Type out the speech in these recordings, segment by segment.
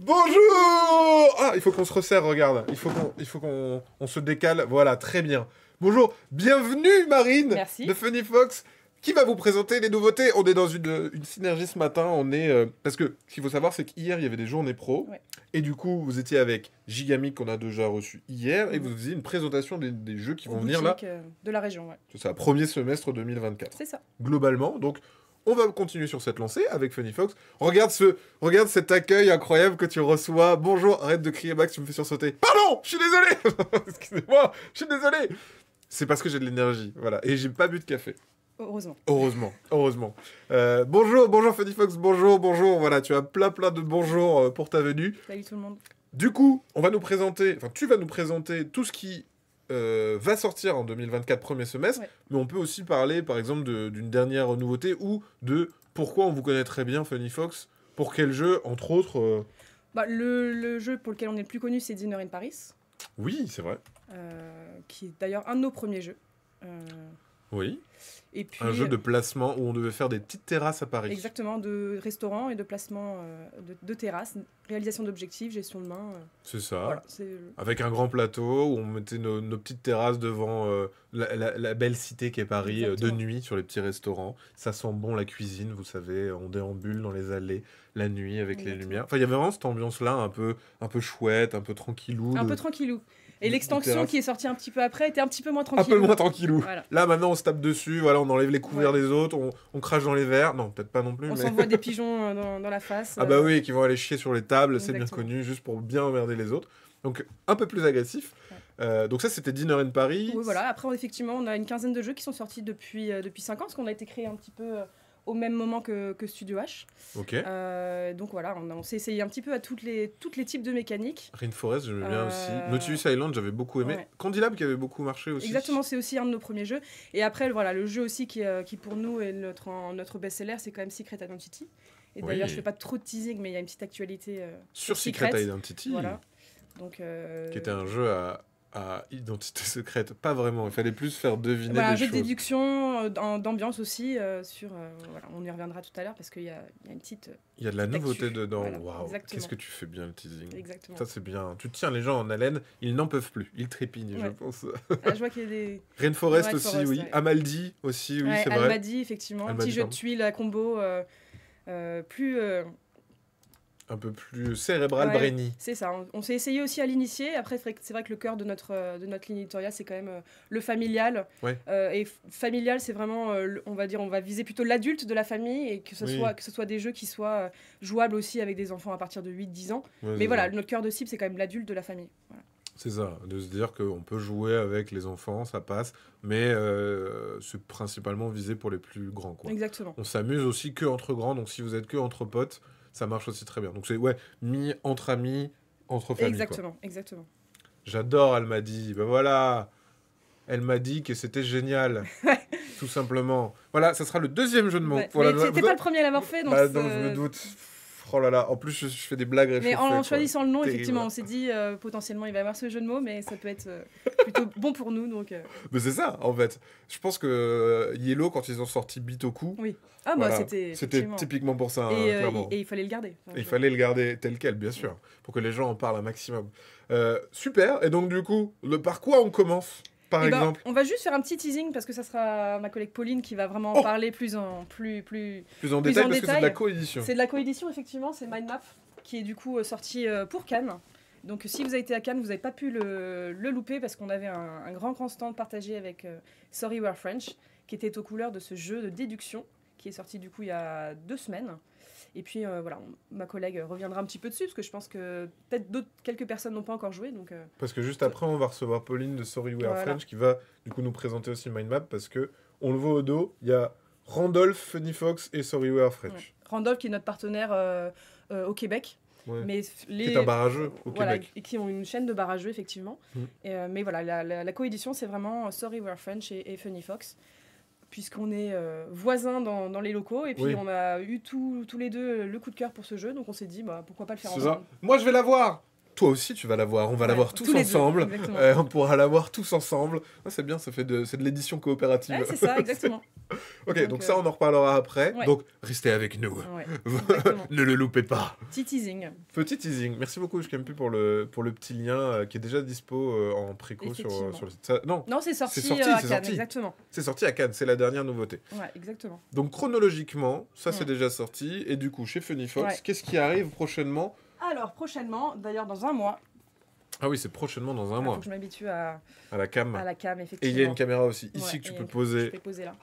Bonjour Ah, il faut qu'on se resserre, regarde. Il faut qu'on, il faut qu'on se décale. Voilà, très bien. Bonjour, bienvenue Marine de Funny Fox qui va vous présenter les nouveautés. On est dans une, une synergie ce matin. On est euh, parce que ce qu'il faut savoir, c'est qu'hier il y avait des journées pro et du coup vous étiez avec Gigamic qu'on a déjà reçu hier et mm. vous faisiez une présentation des, jeux qui vont venir là euh, de la région. C'est ça, premier semestre 2024. C'est ça. Globalement, donc on va continuer sur cette lancée avec Funny Fox. Regarde ce, regarde cet accueil incroyable que tu reçois. Bonjour, arrête de crier Max, tu me fais sursauter. Pardon, je suis désolé. Excusez-moi, je suis désolé. C'est parce que j'ai de l'énergie, voilà, et j'ai pas bu de café. Heureusement. Heureusement, heureusement. Euh, bonjour, bonjour Funny Fox, bonjour, bonjour. Voilà, tu as plein plein de bonjour euh, pour ta venue. Salut tout le monde. Du coup, on va nous présenter, enfin tu vas nous présenter tout ce qui euh, va sortir en 2024 premier semestre, mais on peut aussi parler par exemple d'une dernière nouveauté ou de pourquoi on vous connaît très bien Funny Fox, pour quel jeu entre autres euh, bah, le, jeu pour lequel on est le plus connu c'est Dinner in Paris. Oui, c'est vrai. Euh, qui est d'ailleurs un de nos premiers jeux. Oui. un jeu euh, de placement où on devait faire des petites terrasses à Paris. Exactement, de restaurants et de placement euh, de, terrasses, réalisation d'objectifs, gestion de main. Euh. c'est ça. Avec un grand plateau où on mettait nos, petites terrasses devant la, belle cité qui est Paris de nuit sur les petits restaurants. Ça sent bon la cuisine, vous savez, on déambule dans les allées la nuit avec les lumières. Enfin, il y avait vraiment cette ambiance-là, un peu, un peu chouette, un peu tranquillou. Un peu tranquillou. Et l'extension qui est sortie un petit peu après était un petit peu moins tranquille. Un peu moins tranquillou. Là, maintenant, on se tape dessus, voilà, on enlève les couverts des autres, on, crache dans les verres. Non, peut-être pas non plus. On s'envoie des pigeons euh, dans, la face. Ah, bah euh. oui, qui vont aller chier sur les tables, c'est bien connu, juste pour bien emmerder les autres. Donc, un peu plus agressif. Euh, donc ça, c'était Dinner in Paris. Oui, voilà. Après, effectivement, on a une quinzaine de jeux qui sont sortis depuis, depuis 5 ans, parce qu'on a été créé un petit peu au même moment que, que Studio H. Ok. Euh, donc voilà, on, s'est essayé un petit peu à toutes les, toutes les types de mécaniques. Rainforest, j'aimais bien euh, aussi. Nautilus Island, j'avais beaucoup aimé. Ouais. qui avait beaucoup marché aussi. Exactement, c'est aussi un de nos premiers jeux. Et après, voilà, le jeu aussi qui, euh, pour nous est notre, notre best-seller, c'est quand même Secret Identity. Et d'ailleurs, je je fais pas trop de teasing, mais il y a une petite actualité. sur Secret, Secret Identity. Voilà. Donc, Qui était un jeu à à identité secrète. Pas vraiment, il fallait plus faire deviner. Voilà, des jeu de déduction, euh, d'ambiance aussi. Euh, sur, euh, voilà, on y reviendra tout à l'heure parce qu'il y, a, une petite. Il y a de la nouveauté dedans. Waouh, qu'est-ce que tu fais bien le teasing. Exactement. Ça, c'est bien. Tu tiens les gens en haleine, ils n'en peuvent plus. Ils trépignent, je pense. Ah, je vois qu'il y a des. Rainforest, aussi, oui. Amaldi aussi, oui, c'est vrai. Amaldi, effectivement. un Petit jeu de tuiles à combo. plus un peu plus cérébral C'est ça. On, s'est essayé aussi à l'initier Après, c'est vrai que le cœur de notre, euh, de notre ligne c'est quand même euh, le familial. Euh, et familial, c'est vraiment, on va dire, on va viser plutôt l'adulte de la famille et que ce, soit, que ce soit des jeux qui soient jouables aussi avec des enfants à partir de 8-10 ans. Mais voilà, notre cœur de cible, c'est quand même l'adulte de la famille. C'est ça, de se dire qu'on peut jouer avec les enfants, ça passe, mais c'est principalement visé pour les plus grands. Quoi. Exactement. On s'amuse aussi que entre grands, donc si vous êtes que entre potes, ça marche aussi très bien. Donc c'est ouais, mi entre amis, entre familles. Exactement, exactement. J'adore, elle m'a dit. Ben voilà, elle m'a dit que c'était génial. tout simplement. Voilà, ça sera le deuxième jeu de mots. pour mais pas le premier à l'avoir fait, donc. Bah, donc je me doute. Oh là là, en plus je, fais des blagues. Mais en, choisissant le nom, effectivement, on s'est dit euh, potentiellement il va y avoir ce jeu de mots, mais ça peut être euh, plutôt bon pour nous. Euh. Mais c'est ça, en fait. Je pense que Yellow, quand ils ont sorti Bitoku, oui. ah, bah, c'était, typiquement pour ça. Hein, et, il fallait le garder. il fallait le garder tel quel, bien sûr, pour que les gens en parlent un maximum. super, et donc du coup, le, par quoi on commence eh ben, on va juste faire un petit teasing parce que ça sera ma collègue Pauline qui va vraiment en oh. parler plus en plus plus plus en détail parce que c'est de la coédition. C'est de la coédition effectivement, c'est Mindmap qui est du coup euh, sorti euh, pour Cannes. Donc si vous avez été à Cannes, vous n'avez pas pu le, louper parce qu'on avait un, grand grand stand partagé avec euh, Sorry We're French qui était aux couleurs de ce jeu de déduction qui est sorti du coup il y a deux semaines. Et puis euh, voilà, ma collègue reviendra un petit peu dessus parce que je pense que peut-être d'autres quelques personnes n'ont pas encore joué. Donc, euh, parce que juste après, on va recevoir Pauline de Sorry We French qui va du coup nous présenter aussi Mindmap parce que on le voit au dos, il y a Randolph, Funny Fox et Sorry We French. Randolph qui est notre partenaire euh, au Québec. Mais les... Qui est un barrageux au Québec. Et qui ont une chaîne de barrageux, effectivement. Mm. Et, mais voilà, la, coédition, c'est vraiment Sorry We're French et, et Funny Fox puisqu'on est euh, voisins dans, les locaux. Et puis on a eu tous les deux le coup de cœur pour ce jeu, donc on s'est dit bah, pourquoi pas le faire ensemble. Moi je vais l'avoir toi aussi tu vas l'avoir, on va l'avoir euh, tous, ensemble, on pourra l'avoir tous ensemble. c'est bien, c'est de l'édition coopérative. c'est ça, exactement. ok, donc, ça euh, on en reparlera après. Donc restez avec nous, ne le loupez pas. Petit teasing. Petit teasing. Merci beaucoup je pour le pour le petit lien euh, qui est déjà dispo en préco sur, sur le site. non, c'est sorti, à Cannes, exactement. C'est sorti à Cannes, c'est la dernière nouveauté. Ouais, exactement. Donc chronologiquement, ça c'est déjà sorti et du coup chez Funny Fox, qu'est-ce qui arrive prochainement? Alors, prochainement, d'ailleurs dans un mois. Ah oui, c'est prochainement dans un mois. Faut que je m'habitue à... la cam. À la Et il y a une caméra aussi ici que tu peux poser.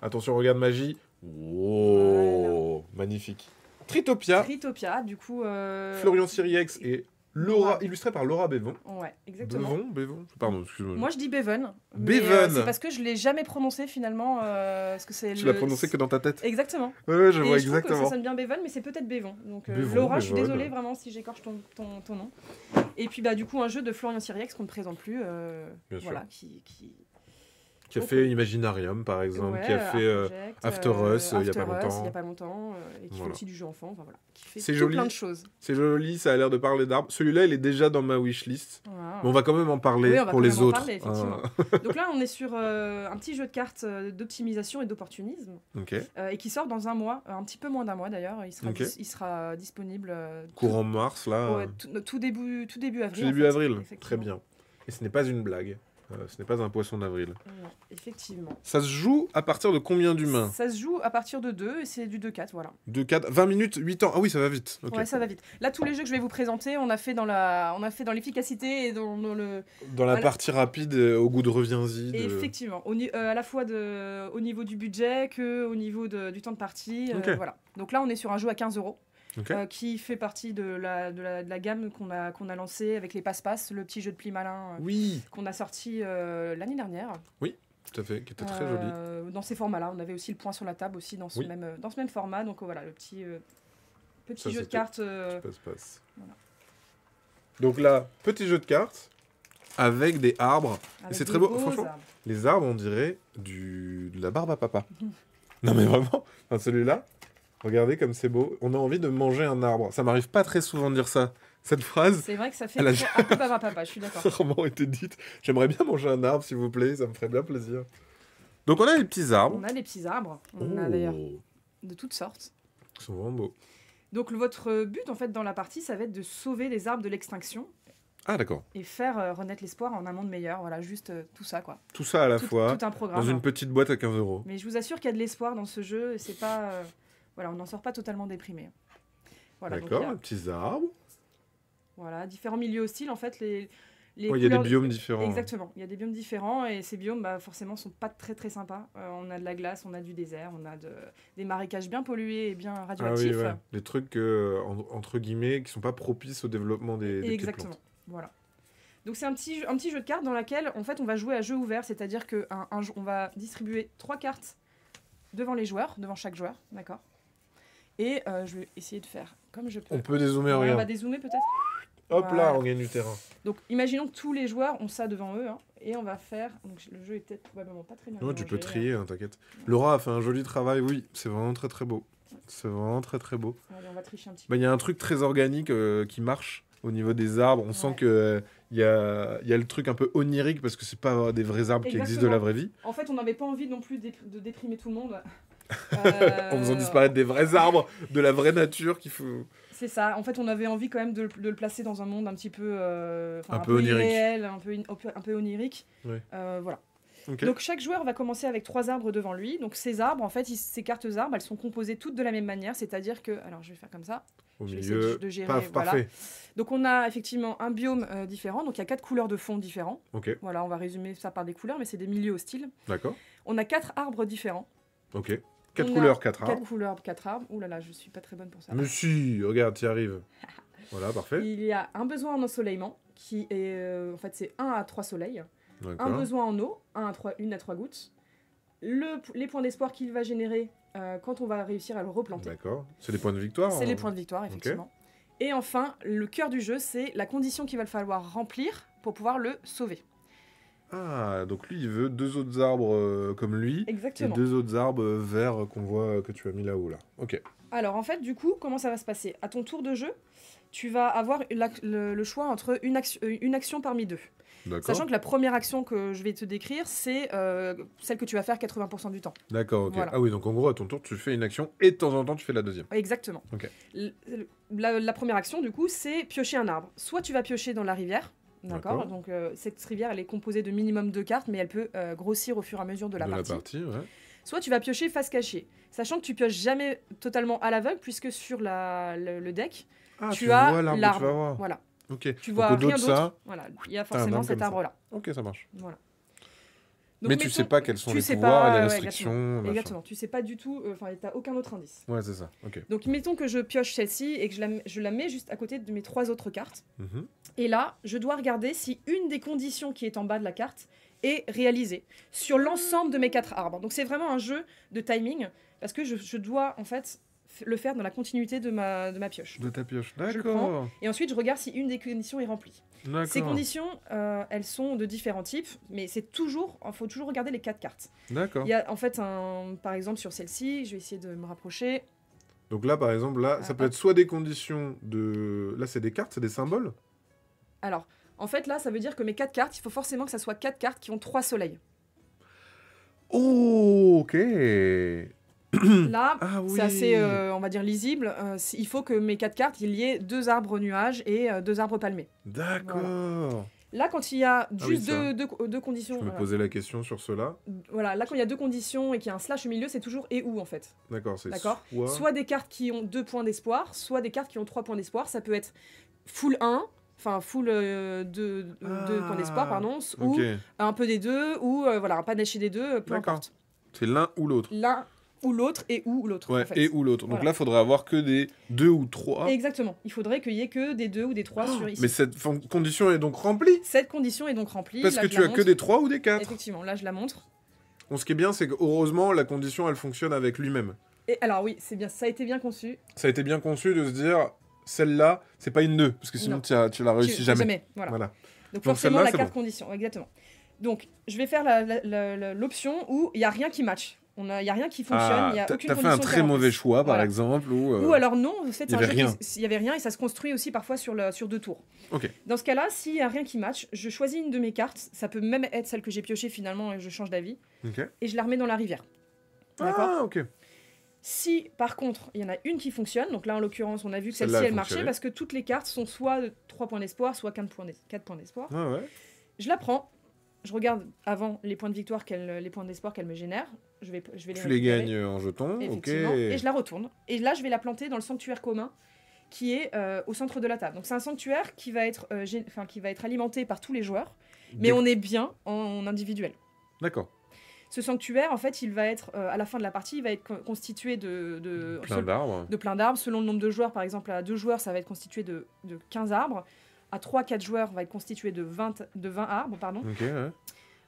Attention, regarde magie. Wow, oh, magnifique. Tritopia. Tritopia, du coup. Euh, Florian Siriex et Laura, illustrée par Laura Bévon. Ouais, exactement. Bévon, Bévon Pardon, excuse-moi. Moi, je dis Bévon. Euh, Bévon C'est parce que je l'ai jamais prononcé finalement. Euh, que c'est tu le... l'as prononcé que dans ta tête Exactement. Oui, ouais, je et vois je exactement. que ça sonne bien Bévon, mais c'est peut-être Bévon. Donc, euh, Laura, je suis désolée bah. vraiment si j'écorche ton, ton, ton, nom. Et puis, bah, du coup, un jeu de Florian Siriex qu'on ne présente plus. voilà, sûr. qui... qui qui a fait Imaginarium, par exemple, qui a fait euh, After euh, Us euh, il n'y a pas longtemps. Il a et qui fait aussi du jeu enfant. Enfin, voilà, qui fait plein de choses. C'est joli, ça a l'air de parler d'arbres. Celui-là, il est déjà dans ma wishlist. list. on va quand même en parler pour les autres. parler, ah. Donc là, on est sur un petit jeu de cartes d'optimisation et d'opportunisme. et qui sort dans un mois, un petit peu moins d'un mois d'ailleurs. Il, sera disponible. Courant mars, là. tout, début, avril. Tout début avril, très bien. Et ce n'est pas une blague. Euh, ce n'est pas un poisson d'avril. effectivement. Ça se joue à partir de combien d'humains Ça se joue à partir de 2 et c'est du 2-4, voilà. 2-4, 20 minutes, 8 ans. Ah oui, ça va vite. Ouais, ça va vite. Là, tous les jeux que je vais vous présenter, on a fait dans la, on a fait dans l'efficacité et dans, le. Dans la partie rapide, euh, au goût de reviens-y. Effectivement, au, euh, à la fois de, au niveau du budget que au niveau du temps de partie. voilà. Donc là, on est sur un jeu à 15 euros. Euh, qui fait partie de la, de la, gamme qu'on a, qu'on a lancée avec les passe-passe, le petit jeu de pli malin euh, qu'on a sorti euh, l'année dernière. Oui. Tout à fait, qui était très joli. Dans ces formats-là, on avait aussi le point sur la table aussi dans ce, même, dans ce même format. Donc voilà, le petit, petit jeu de cartes. passe-passe. Donc là, petit jeu de cartes avec des arbres. c'est très beau. Franchement, les arbres, on dirait du... de la barbe à papa. non, mais vraiment, celui-là, Regardez comme c'est beau. On a envie de manger un arbre. Ça m'arrive pas très souvent de dire ça. Cette phrase. C'est vrai que ça fait elle a un ah, papa, papa, je suis d'accord. rarement été dite. J'aimerais bien manger un arbre, s'il vous plaît. Ça me ferait bien plaisir. Donc, on a les petits arbres. On a les petits arbres. On a oh. d'ailleurs de toutes sortes. Ils sont vraiment beaux. Donc, votre but, en fait, dans la partie, ça va être de sauver les arbres de l'extinction. Ah, d'accord. Et faire euh, renaître l'espoir en un monde meilleur. Voilà, juste euh, tout ça, quoi. Tout ça à la fois. Tout un programme. Dans une petite boîte à 15 euros. Mais je vous assure qu'il y a de l'espoir dans ce jeu. C'est pas. Euh, voilà, on n'en sort pas totalement déprimé. Voilà, D'accord, un petit petits Voilà, différents milieux hostiles. En fait, les, il y a des biomes différents. Exactement, il y a des biomes différents et ces biomes, bah, forcément, sont pas très très sympas. Euh, on a de la glace, on a du désert, on a de, des marécages bien pollués et bien ah radioactifs. Ah Les trucs euh, entre guillemets qui sont pas propices au développement des, des Exactement, voilà. Donc c'est un petit, un petit jeu de cartes dans lequel en fait on va jouer à jeu ouvert, c'est-à-dire qu'on un, on va distribuer trois cartes devant les joueurs, devant chaque joueur, d'accord et euh, je vais essayer de faire comme je peux. On peut dézoomer, regarde. On va dézoomer peut-être. Hop là, on gagne du terrain. Donc imaginons que tous les joueurs ont ça devant eux. Hein. et on va faire. Donc le jeu est peut-être probablement pas très bien. Non, tu peux trier, hein, t'inquiète. Laura a fait un joli travail, oui. C'est vraiment très très beau. C'est vraiment très très beau. on va tricher un petit peu. Bah, il y a un truc très organique euh, qui marche au niveau des arbres. On sent que. Euh, il y, a, le truc un peu onirique parce que c'est pas des vrais arbres qui existent de la vraie vie. En fait, on n'avait pas envie non plus de déprimer tout le monde. en faisant euh, disparaître des vrais arbres, de la vraie nature qu'il faut. C'est ça. En fait, on avait envie quand même de, le placer dans un monde un petit peu, euh, un, peu, onirique. un peu, onirique. Euh, voilà. Donc chaque joueur va commencer avec trois arbres devant lui. Donc ces arbres, en fait, ces cartes arbres, elles sont composées toutes de la même manière. C'est-à-dire que, alors je vais faire comme ça. Au milieu. Parfait. Donc on a effectivement un biome différent. Donc il y a quatre couleurs de fond différents. Voilà, on va résumer ça par des couleurs, mais c'est des milieux hostiles. D'accord. On a quatre arbres différents. Ok. Quatre couleurs, quatre arbres. Quatre couleurs, quatre arbres. Ouh là là, je suis pas très bonne pour ça. Mais si, regarde, tu y arrives. voilà, parfait. Il y a un besoin en ensoleillement, qui est. Euh, en fait, c'est 1 à 3 soleils. Un besoin en eau, 1 à 3 une à trois gouttes. Le, les points d'espoir qu'il va générer euh, quand on va réussir à le replanter. D'accord. C'est les points de victoire. C'est les hein. points de victoire, effectivement. Et enfin, le cœur du jeu, c'est la condition qu'il va falloir remplir pour pouvoir le sauver. Ah, donc lui, il veut deux autres arbres euh, comme lui. Exactement. Et deux autres arbres verts qu'on voit, euh, que tu as mis là-haut, là. Ok. Alors, en fait, du coup, comment ça va se passer À ton tour de jeu, tu vas avoir le, choix entre une, euh, action- parmi deux. Sachant que la première action que je vais te décrire, c'est celle que tu vas faire 80% du temps. D'accord, ok. Ah oui, donc en gros, à ton tour, tu fais une action et de temps en temps, tu fais la deuxième. Exactement. Ok. la première action, du coup, c'est piocher un arbre. Soit tu vas piocher dans la rivière, D'accord. Donc euh, cette rivière, elle est composée de minimum deux cartes, mais elle peut euh, grossir au fur et à mesure de la partie. Soit tu vas piocher face cachée, sachant que tu pioches jamais totalement à l'aveugle, puisque sur le, deck, ah, tu, as l'arbre. Voilà. Tu vois rien d'autre. Voilà. Il y a forcément cet arbre-là. Ok, ça marche. Voilà mais tu tu sais pas quels sont les pouvoirs et les restrictions. exactement. Tu sais pas du tout. Euh, enfin, euh, t'as aucun autre indice. Ouais, c'est ça. Donc, mettons que je pioche celle-ci et que je la, je la, mets juste à côté de mes trois autres cartes. Mm-hmm. Et là, je dois regarder si une des conditions qui est en bas de la carte est réalisée sur l'ensemble de mes quatre arbres. Donc, c'est vraiment un jeu de timing parce que je, je dois en fait le faire dans la continuité de ma, de ma pioche. De ta pioche, d'accord. Et ensuite, je regarde si une des conditions est remplie. Ces conditions, euh, elles sont de différents types, mais c'est toujours, il faut toujours regarder les quatre cartes. D'accord. Il y a en fait, un, par exemple, sur celle-ci, je vais essayer de me rapprocher. Donc là, par exemple, là, ça ah, peut ah. être soit des conditions de... Là, c'est des cartes, c'est des symboles Alors, en fait, là, ça veut dire que mes quatre cartes, il faut forcément que ça soit quatre cartes qui ont trois soleils. Oh, ok. Là, ah c'est assez, euh, on va dire, lisible. Euh, il faut que mes quatre cartes, il y ait deux arbres nuages et euh, deux arbres palmés. D'accord. Là, quand il y a ah juste deux, conditions. Je me poser la question sur cela. Voilà, là, quand il y a deux conditions et qu'il y a un slash au milieu, c'est toujours et ou en fait. D'accord, c'est D'accord. Soit... des cartes qui ont deux points d'espoir, soit des cartes qui ont trois points d'espoir. Ça peut être full 1, enfin full de, points d'espoir ah, pardon ou un peu des deux ou voilà un panaché des deux peu importe c'est l'un ou l'autre l'un ou l'autre et ou l'autre. et ou l'autre. Donc là, il faudrait avoir que des deux ou trois. Exactement. Il faudrait qu'il y ait que des deux ou des trois sur ici. Mais cette condition est donc remplie Cette condition est donc remplie. Parce que tu as que des trois ou des quatre Effectivement, là, je la montre. Bon, ce qui est bien, c'est que heureusement la condition, elle fonctionne avec lui-même. Et alors oui, c'est bien, ça a été bien conçu. Ça a été bien conçu de se dire, celle-là, c'est pas une deux, parce que sinon tu, ne tu la réussis jamais. jamais voilà. Donc, forcément, la carte condition, exactement. Donc, je vais faire l'option où il y a rien qui match. Il n'y a, rien qui fonctionne. Ah, tu as fait un très mauvais choix, par exemple. Euh, ou, alors non, fait, il n'y avait rien et ça se construit aussi parfois sur, le, sur deux tours. Dans ce cas-là, s'il n'y a rien qui match, je choisis une de mes cartes. Ça peut même être celle que j'ai piochée finalement et je change d'avis. Et je la remets dans la rivière. Ah, ok. Si par contre il y en a une qui fonctionne, donc là en l'occurrence on a vu que celle-ci elle marchait parce que toutes les cartes sont soit 3 points d'espoir, soit 4 points d'espoir. Ah ouais. Je la prends, je regarde avant les points de victoire, les points d'espoir qu'elle me génère. Je vais, je vais les tu les gagnes en jetons, ok. Et je la retourne. Et là, je vais la planter dans le sanctuaire commun qui est euh, au centre de la table. Donc c'est un sanctuaire qui va être, euh, qui va être alimenté par tous les joueurs, mais on est bien en, individuel. D'accord. Ce sanctuaire, en fait, il va être euh, à la fin de la partie, il va être constitué de, de plein d'arbres. Selon le nombre de joueurs, par exemple, à deux joueurs, ça va être constitué de, de 15 arbres à 3-4 joueurs va être constitué de 20, de 20 arbres pardon,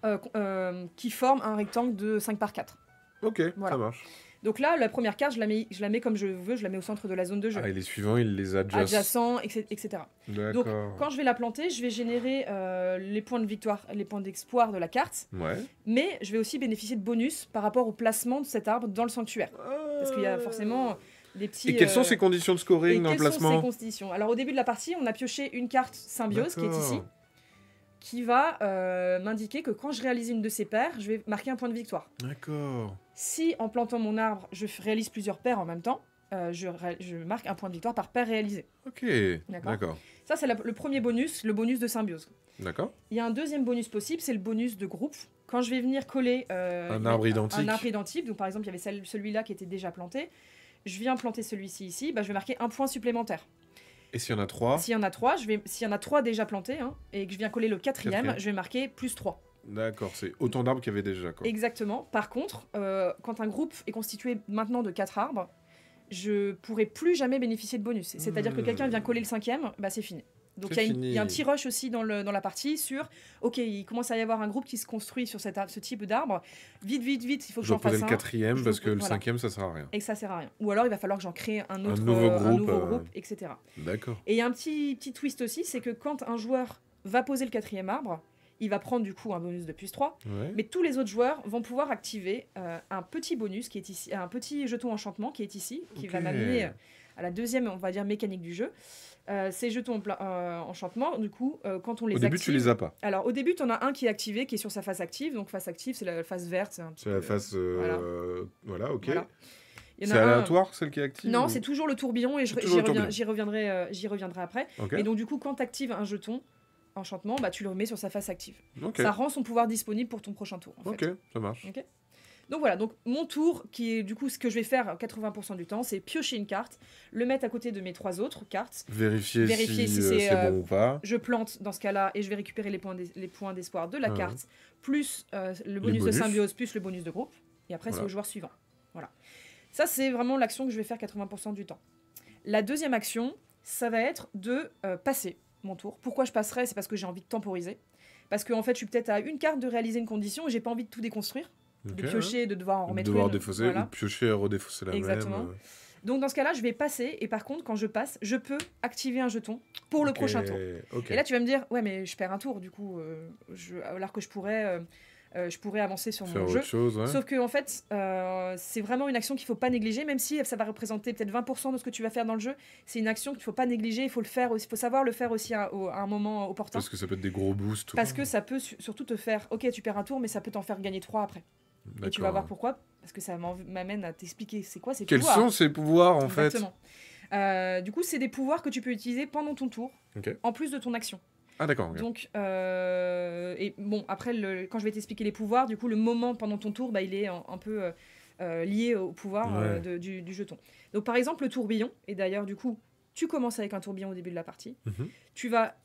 euh, euh, qui forment un rectangle de 5 par 4. Ok, ça marche. Donc là, la première carte, je la, mets, je la mets comme je veux, je la mets au centre de la zone de jeu. Ah, et les suivants, il les adjacent. Adjacents, etc. Donc quand je vais la planter, je vais générer euh, les points de victoire, les points d'espoir de la carte. Ouais. Mais je vais aussi bénéficier de bonus par rapport au placement de cet arbre dans le sanctuaire. Parce qu'il y a forcément et quelles sont euh, ces conditions de scoring et quelles sont ces conditions Alors au début de la partie, on a pioché une carte symbiose qui est ici, qui va euh, m'indiquer que quand je réalise une de ces paires, je vais marquer un point de victoire. D'accord. Si en plantant mon arbre, je réalise plusieurs paires en même temps, euh, je, marque un point de victoire par paire réalisée. Ok. D'accord. Ça, c'est le premier bonus, le bonus de symbiose. D'accord. Il y a un deuxième bonus possible, c'est le bonus de groupe. Quand je vais venir coller un arbre identique, donc par exemple, il y avait celui-là qui était déjà planté, je viens planter celui-ci ici, bah, je vais marquer un point supplémentaire. Et s'il y en a trois S'il y en a trois, je vais... s'il y en a trois déjà plantés, hein, et que je viens coller le quatrième, je vais marquer plus trois. D'accord, c'est autant d'arbres qu'il y avait déjà. Exactement. Par contre, euh, quand un groupe est constitué maintenant de quatre arbres, je pourrai plus jamais bénéficier de bonus. C'est-à-dire que mmh. quelqu'un vient coller le cinquième, bah c'est fini. Donc il y, a un petit rush aussi dans, le, dans la partie sur, ok, il commence à y avoir un groupe qui se construit sur cette, ce type d'arbre. Vite, vite, vite, il faut que j'en fasse le un. quatrième parce que le cinquième, ça sert à rien. Et que ça sert à rien. Ou alors il va falloir que j'en crée un autre, euh, un nouveau, euh, groupe, etc. D'accord. Et il y a un petit, petit twist aussi, c'est que quand un joueur va poser le quatrième arbre, il va prendre du coup un bonus de plus 3. Mais tous les autres joueurs vont pouvoir activer euh, un petit bonus qui est ici, un petit jeton enchantement qui est ici, qui va m'amener à la deuxième, on va dire, mécanique du jeu. Euh, ces jetons euh, enchantement, du coup, euh, quand on les active... Au début, les as pas. Alors, au début, tu en as un qui est activé, qui est sur sa face active. Donc, face active, c'est la face verte. C'est la face... Voilà. ok. C'est aléatoire, celle qui est active Non, c'est toujours le tourbillon, et j'y reviendrai, j'y reviendrai après. Et donc, du coup, quand tu actives un jeton enchantement, bah, tu le remets sur sa face active. Ça rend son pouvoir disponible pour ton prochain tour. ok, ça marche. Ok donc voilà, donc mon tour, qui est du coup ce que je vais faire 80% du temps, c'est piocher une carte, le mettre à côté de mes trois autres cartes. Vérifier, si, euh, c'est bon euh, ou pas. Je plante dans ce cas-là et je vais récupérer les points d'espoir de la carte, plus euh, le bonus, de symbiose, plus le bonus de groupe. Et après, c'est au joueur suivant. Voilà. Ça, c'est vraiment l'action que je vais faire 80% du temps. La deuxième action, ça va être de passer mon tour. Pourquoi je passerai C'est parce que j'ai envie de temporiser. Parce qu'en en fait, je suis peut-être à une carte de réaliser une condition et j'ai pas envie de tout déconstruire de piocher, de devoir en remettre de devoir défausser voilà. piocher et redéfausser la Exactement. Même. Euh. Donc dans ce cas-là, je vais passer et par contre, quand je passe, je peux activer un jeton pour le prochain tour. Et là, tu vas me dire, ouais, mais je perds un tour du coup, euh, je, alors que je pourrais, euh, je pourrais avancer sur mon jeu. Chose, Sauf que en fait, c'est vraiment une action qu'il faut pas négliger, même si ça va représenter peut-être 20% de ce que tu vas faire dans le jeu. C'est une action qu'il faut pas négliger, il faut le faire, il faut savoir le faire aussi à, un moment opportun. Parce que ça peut être des gros boosts. Parce que ça peut surtout te faire, ok, tu perds un tour, mais ça peut t'en faire gagner trois après. Et tu vas voir pourquoi, parce que ça m'amène à t'expliquer c'est quoi ces pouvoirs. Quels sont ces pouvoirs en fait euh, Du coup, c'est des pouvoirs que tu peux utiliser pendant ton tour, en plus de ton action. Ah d'accord. Donc, euh, et bon, après, le, quand je vais t'expliquer les pouvoirs, du coup, le moment pendant ton tour, bah, il est un, peu euh, euh, lié au pouvoir du, jeton. Donc par exemple, le tourbillon, et d'ailleurs, du coup, tu commences avec un tourbillon au début de la partie, mhm. tu vas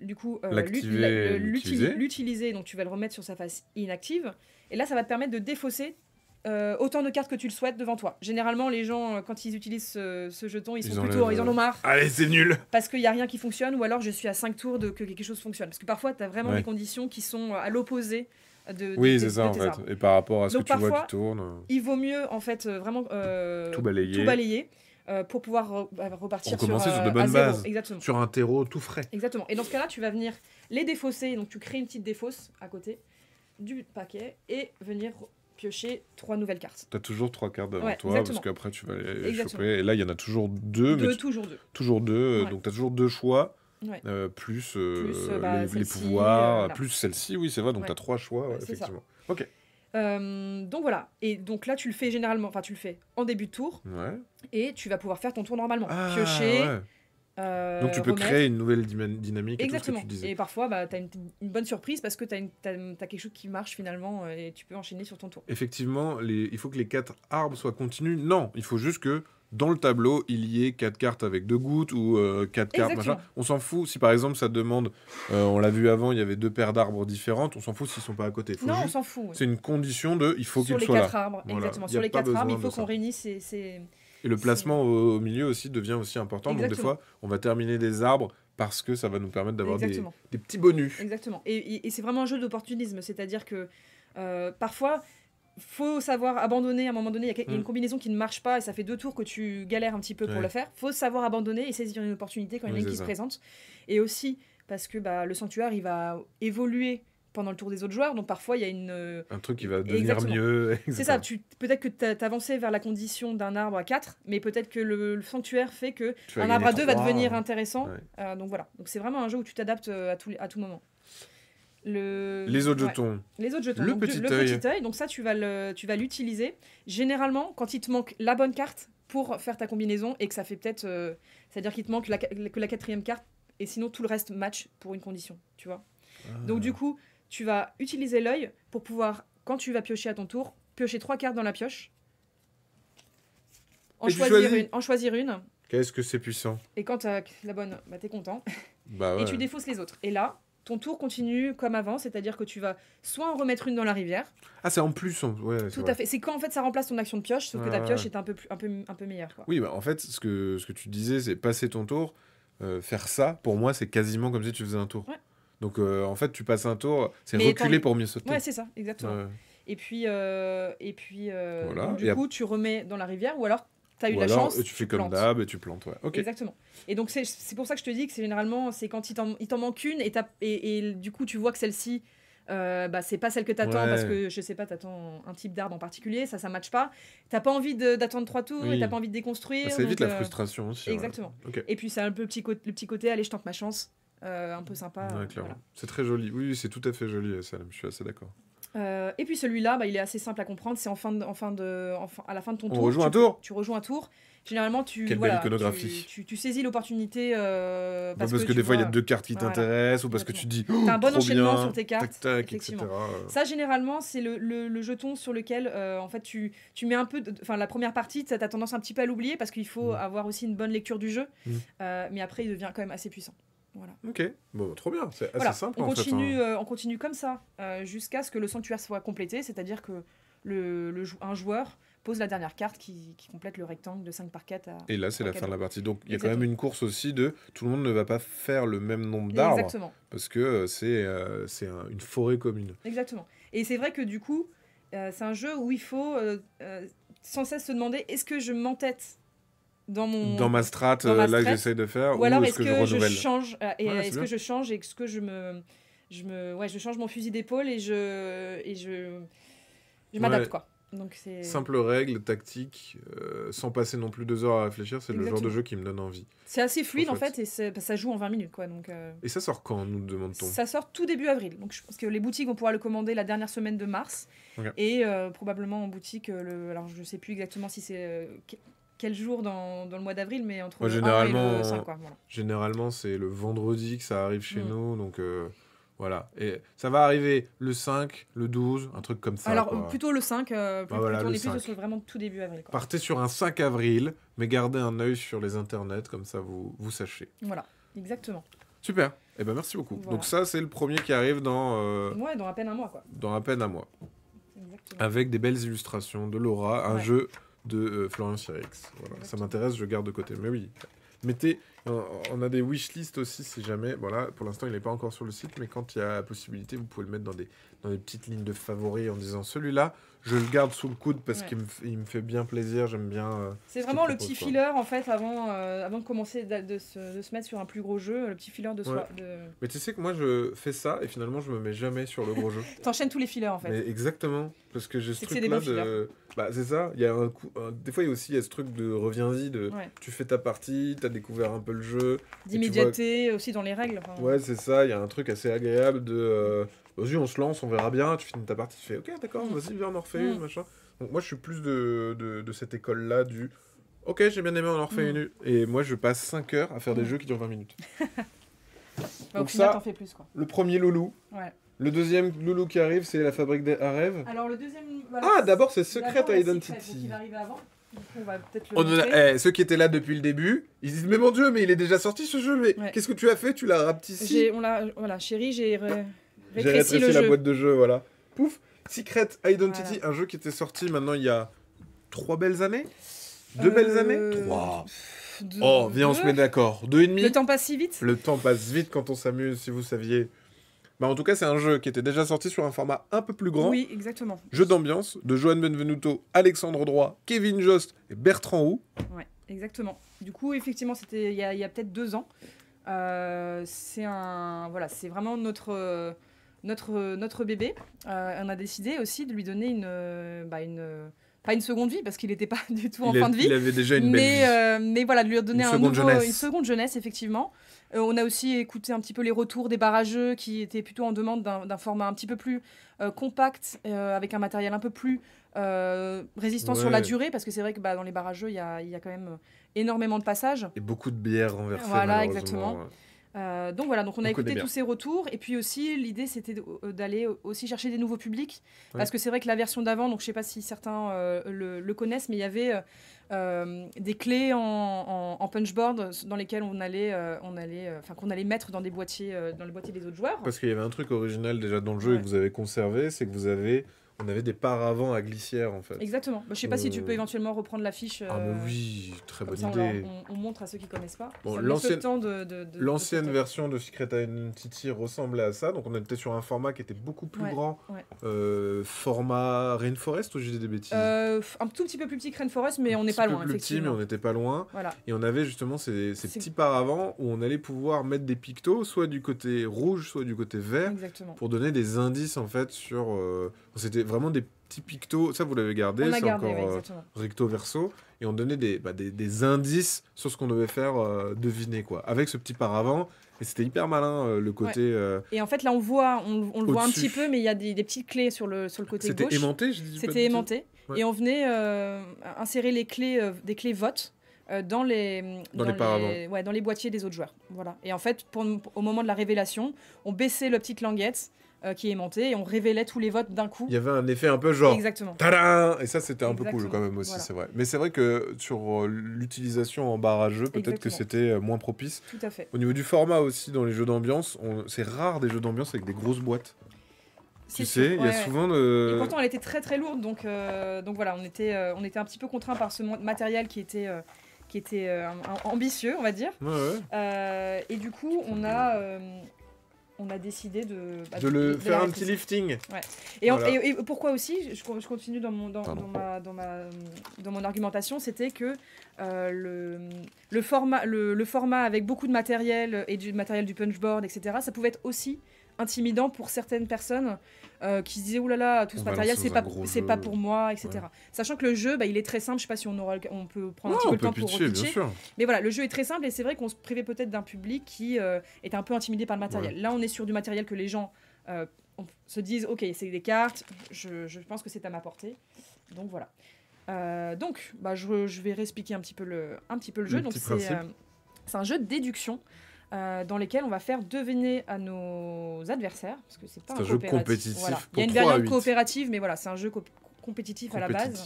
du coup l'utiliser, donc tu vas le remettre sur sa face inactive. Et là, ça va te permettre de défausser euh, autant de cartes que tu le souhaites devant toi. Généralement, les gens, euh, quand ils utilisent ce, jeton, ils, sont plutôt, ils en ont marre. Allez, c'est nul Parce qu'il n'y a rien qui fonctionne, ou alors je suis à 5 tours de que quelque chose fonctionne. Parce que parfois, tu as vraiment des conditions qui sont euh, à l'opposé. De, oui, c'est ça en fait. Et par rapport à ce que tu vois qui tourne. Il vaut mieux en fait vraiment tout balayer. Tout balayer. pour pouvoir bah, repartir sur, sur, de bonnes bases, Exactement. sur un terreau tout frais. Exactement. Et dans ce cas-là, tu vas venir les défausser, donc tu crées une petite défausse à côté, du paquet et venir piocher trois nouvelles cartes. T'as toujours trois cartes devant toi parce qu'après tu vas les choper. Et là, il y en a toujours deux. toujours deux. Toujours deux. Euh, donc t'as toujours deux choix. Euh, plus, euh, bah, les, pouvoirs, plus celle-ci, oui, c'est vrai. Donc t'as trois choix, effectivement. Ok. donc voilà, et donc là tu le fais généralement, enfin tu le fais en début de tour, et tu vas pouvoir faire ton tour normalement. Ah, piocher, euh, Donc tu peux créer une nouvelle dynamique. Exactement. Et, parfois, bah, tu as une, bonne surprise parce que tu as, quelque chose qui marche finalement euh, et tu peux enchaîner sur ton tour. Effectivement, les, il faut que les quatre arbres soient continus. Non, il faut juste que dans le tableau, il y ait quatre cartes avec deux gouttes ou euh, quatre cartes, machin. On s'en fout si par exemple ça demande, on l'a vu avant, il y avait deux paires d'arbres différentes, on s'en fout s'ils sont pas à côté. non, on s'en fout. C'est une condition de, il faut qu'ils soient là. Sur les quatre arbres, Exactement. Sur les quatre arbres, il faut qu'on réunisse ces, et le placement au, milieu aussi devient aussi important. Donc des fois, on va terminer des arbres parce que ça va nous permettre d'avoir des, petits bonus. Exactement. Et, c'est vraiment un jeu d'opportunisme, c'est-à-dire que euh, parfois, faut savoir abandonner à un moment donné. Il y, a une mm. combinaison qui ne marche pas et ça fait deux tours que tu galères un petit peu pour le faire. faut savoir abandonner et saisir une opportunité quand il y en a une qui se présente. Et aussi parce que bah, le sanctuaire, il va évoluer pendant le tour des autres joueurs. Donc parfois, il y a une. Euh, un truc qui va devenir mieux. C'est ça. Tu, peut-être que tu avancé vers la condition d'un arbre à 4, mais peut-être que le, sanctuaire fait que un arbre à 2 va devenir intéressant. Euh, donc voilà. Donc c'est vraiment un jeu où tu t'adaptes euh, à tout, à tout moment. Le... Les autres jetons. Les autres jetons. Le, petit, œil. Donc ça, tu vas, le, tu vas l'utiliser. Généralement, quand il te manque la bonne carte pour faire ta combinaison et que ça fait peut-être. c'est-à-dire qu'il te manque que la quatrième carte et sinon tout le reste match pour une condition. Tu vois ah. Donc du coup, tu vas utiliser l'œil pour pouvoir, quand tu vas piocher à ton tour, piocher trois cartes dans la pioche, en, choisir une, en choisir une. Qu'est-ce que c'est puissant Et quand as la bonne, bah es content. Bah Et tu défausses les autres. Et là, ton tour continue comme avant, c'est-à-dire que tu vas soit en remettre une dans la rivière. Ah, c'est en plus. Hein. Ouais, tout à fait. C'est quand en fait ça remplace ton action de pioche, sauf que ta pioche est un peu, un peu, un peu meilleure. Oui, bah, en fait, ce que, ce que tu disais, c'est passer ton tour, euh, faire ça, pour moi, c'est quasiment comme si tu faisais un tour. Donc euh, en fait, tu passes un tour, c'est reculer pour mieux sauter. Ouais, c'est ça, exactement. Et puis, euh, et puis euh, du coup, tu remets dans la rivière ou alors tu as eu la chance. Tu, fais comme d'hab et tu plantes, ouais. Exactement. Et donc, c'est pour ça que je te dis que c'est généralement, c'est quand il t'en manque une et, et, du coup, tu vois que celle-ci. bah, c'est pas celle que t'attends attends, parce que je sais pas, t'attends un type d'arbre en particulier, ça ça matche pas. T'as pas envie d'attendre trois tours tu et t'as pas envie de déconstruire. Ça évite la frustration aussi. Exactement. Et puis c'est un peu le petit côté, allez, je tente ma chance. Euh, un peu sympa. Euh, c'est très joli. Oui, c'est tout à fait joli, Salem. Je suis assez d'accord. Euh, et puis celui-là, bah, il est assez simple à comprendre. C'est de, fin de, à la fin de ton tour. tu, un tour. Tu rejoins un tour. Généralement, tu, tu, saisis l'opportunité. parce, que, des fois, il y a deux cartes qui t'intéressent ou parce que tu dis. T'as oh, un bon enchaînement sur tes cartes. Ça, généralement, c'est le, jeton sur lequel en fait, tu, mets un peu. Enfin, la première partie, tu as tendance un petit peu à l'oublier parce qu'il faut mmh. avoir aussi une bonne lecture du jeu. Mmh. mais après, il devient quand même assez puissant. Ok, trop bien, c'est assez simple. On, continue, hein. euh, on continue comme ça euh, jusqu'à ce que le sanctuaire soit complété, c'est-à-dire que le, un joueur pose la dernière carte qui, complète le rectangle de 5 par 4. et là, c'est la fin de la partie. Donc, il y a quand même une course aussi de tout le monde ne va pas faire le même nombre d'arbres. Parce que euh, c'est une forêt commune. Exactement. Et c'est vrai que du coup, c'est un jeu où il faut sans cesse se demander est-ce que je m'entête dans mon dans ma strate euh, là, que là j'essaie de faire ou alors est-ce que, euh, je, change et est-ce que je change et ce que je me je me ouais je change mon fusil d'épaule et je et je je m'adapte quoi donc simple règle tactique euh, sans passer non plus deux heures à réfléchir c'est le genre de jeu qui me donne envie c'est assez fluide en fait, et ça bah, joue en 20 minutes quoi donc et ça sort quand nous demandons ça sort tout début avril donc je pense que les boutiques on pourra le commander la dernière semaine de mars et probablement en boutique le alors je sais plus exactement si c'est quel jour dans, dans le mois d'avril, mais entre généralement le 1 et le 5. Quoi, Généralement, c'est le vendredi que ça arrive chez mm. nous. Donc. Euh, voilà. Et ça va arriver le 5, le 12, un truc comme ça. Alors, plutôt le 5, euh, bah plutôt le vraiment tout début avril. Partez sur un 5 avril, mais gardez un œil sur les internets, comme ça vous, vous sachez. Voilà, exactement. Super. et eh ben merci beaucoup. Donc ça, c'est le premier qui arrive dans... Euh, ouais, dans à peine un mois, quoi. Dans à peine un mois. Avec des belles illustrations de Laura, un jeu de euh, Florence Florian Ça m'intéresse, je garde de côté. Mais oui, mettez. On a des wishlists aussi, si jamais. Voilà, pour l'instant, il n'est pas encore sur le site, mais quand il y a la possibilité, vous pouvez le mettre dans des, dans des petites lignes de favoris en disant celui-là, je le garde sous le coude parce qu'il me, fait bien plaisir, j'aime bien. Euh, c'est vraiment le petit filler en fait avant, euh, avant de commencer de, se, mettre sur un plus gros jeu, le petit filler de soi. Mais tu sais que moi je fais ça et finalement je me mets jamais sur le gros jeu. T'enchaînes tous les fillers en fait. exactement, parce que j'ai ce truc là de. Bah c'est ça, il y a un coup. Des fois il y a aussi ce truc de reviens-y, de tu fais ta partie, t'as découvert un peu le jeu. D'immédiateté aussi dans les règles. Ouais, c'est ça, il y a un truc assez agréable de. Euh, vas-y, on se lance, on verra bien, tu finis ta partie, tu fais, ok, d'accord, mm. vas-y, viens, en refait mm. machin. Donc moi, je suis plus de, de, cette école-là du, ok, j'ai bien aimé, en refait mm. Et moi, je passe 5 heures à faire des jeux qui durent 20 minutes. Bah, donc, Donc ça ça, fais plus, quoi. le premier loulou. Ouais. Le deuxième loulou qui arrive, c'est la fabrique des à rêves. Alors le deuxième. Ah, d'abord, c'est Secret Identity. ceux qui étaient là depuis le début, ils disent Mais mon dieu, mais il est déjà sorti ce jeu, mais qu'est-ce que tu as fait Tu l'as rapetissé voilà, chérie, j'ai, j'ai rétréci la boîte de jeu, voilà. Pouf Secret Identity, un jeu qui était sorti maintenant il y a trois belles années Deux euh, belles années Trois. oh, viens, on se met d'accord. Deux et demi. Le temps passe si vite. Le temps passe vite quand on s'amuse, si vous saviez. Bah, en tout cas, c'est un jeu qui était déjà sorti sur un format un peu plus grand. Oui, exactement. Jeu d'ambiance de Johan Benvenuto, Alexandre Droit, Kevin Jost et Bertrand Hou. Oui, exactement. Du coup, effectivement, c'était il y a, peut-être deux ans. Euh, c'est un voilà, c'est vraiment notre notre, notre bébé, euh, on a décidé aussi de lui donner une, euh, bah une euh, pas une seconde vie parce qu'il n'était pas du tout en fin de vie. Il avait déjà une belle mais, vie. mais voilà, de lui donner une, seconde, jeunesse. une seconde jeunesse, effectivement. on a aussi écouté un petit peu les retours des barrageux qui étaient plutôt en demande d'un format un petit peu plus compact, avec un matériel un peu plus résistant sur la durée, parce que c'est vrai que bah, dans les barrageux, il y a, y a, quand même énormément de passages. Et beaucoup de bières renversées. Voilà, exactement. Euh, donc voilà, donc on a écouté tous ces retours. Et puis aussi, l'idée, c'était euh, d'aller aussi chercher des nouveaux publics. Parce que c'est vrai que la version d'avant, donc je sais pas si certains euh, le, connaissent, mais il y avait des clés en, punchboard dans lesquelles on allait, on allait, qu'on allait mettre dans des boîtiers, dans les boîtiers des autres joueurs. Parce qu'il y avait un truc original déjà dans le jeu et que vous avez conservé, c'est que vous avez on avait des paravents à glissière en fait. Exactement. Je bah, je sais pas si tu peux euh, éventuellement reprendre l'affiche. fiche. Ah euh, oui, très bonne idée. On, montre à ceux qui connaissent pas. l'ancienne de, de, version de Secret Identity ressemblait à ça, donc on était sur un format qui était beaucoup plus grand. Euh, format Rainforest ou j'ai des bêtises Un tout petit peu plus petit que Rainforest, mais on n'est pas loin. Plus petit, mais on n'était pas loin. Et on avait justement ces, petits paravents où on allait pouvoir mettre des pictos, soit du côté rouge, soit du côté vert, pour donner des indices en fait sur c'était vraiment des petits pictos. Ça, vous l'avez gardé. C'est encore euh, recto verso. Et on donnait bah, des, indices sur ce qu'on devait faire euh, deviner, quoi. Avec ce petit paravent. Et c'était hyper malin, euh, le côté. et en fait, là, on voit, on, le voit un petit peu, mais il y a des, petites clés sur le, le côté gauche. C'était aimanté, C'était aimanté. Et on venait insérer les clés, des clés votes Dans les, dans, boîtiers des autres joueurs. Voilà. Et en fait, au moment de la révélation, on baissait la petite languette, euh, qui est monté et on révélait tous les votes d'un coup. Il y avait un effet un peu genre. Exactement. et ça, c'était un peu cool quand même aussi, c'est vrai. Mais c'est vrai que sur euh, l'utilisation en barrageux, peut-être que c'était euh, moins propice. Tout à fait. Au niveau du format aussi, dans les jeux d'ambiance, on... c'est rare des jeux d'ambiance avec des grosses boîtes. Tu sais, il y a souvent de. Et pourtant, elle était très très lourde, donc, donc voilà, on était, on était un petit peu contraint par ce matériel qui était, qui était ambitieux, on va dire. et du coup, on a, on a décidé de. Bah, de, le faire un petit lifting. Et, pourquoi aussi, je, je continue dans mon, dans, ma, dans mon argumentation, c'était que euh, le, le, format, le, format avec beaucoup de matériel et du matériel du punchboard, etc., ça pouvait être aussi intimidant pour certaines personnes euh, qui se disaient là là, tout ce matériel c'est pas c'est pas pour moi etc sachant que le jeu bah, il est très simple je sais pas si on peut prendre un petit peu le temps pour pitcher, mais voilà le jeu est très simple et c'est vrai qu'on se privait peut-être d'un public qui euh, est était un peu intimidé par le matériel là on est sur du matériel que les gens euh, se disent ok c'est des cartes je, pense que c'est à ma portée donc voilà donc bah, je, vais réexpliquer un petit peu le un petit peu le jeu donc c'est c'est un jeu de déduction euh, dans lesquels on va faire deviner à nos adversaires, parce que c'est pas un, jeu compétitif. Il y a une variante coopérative, mais voilà, c'est un jeu compétitif, à la base.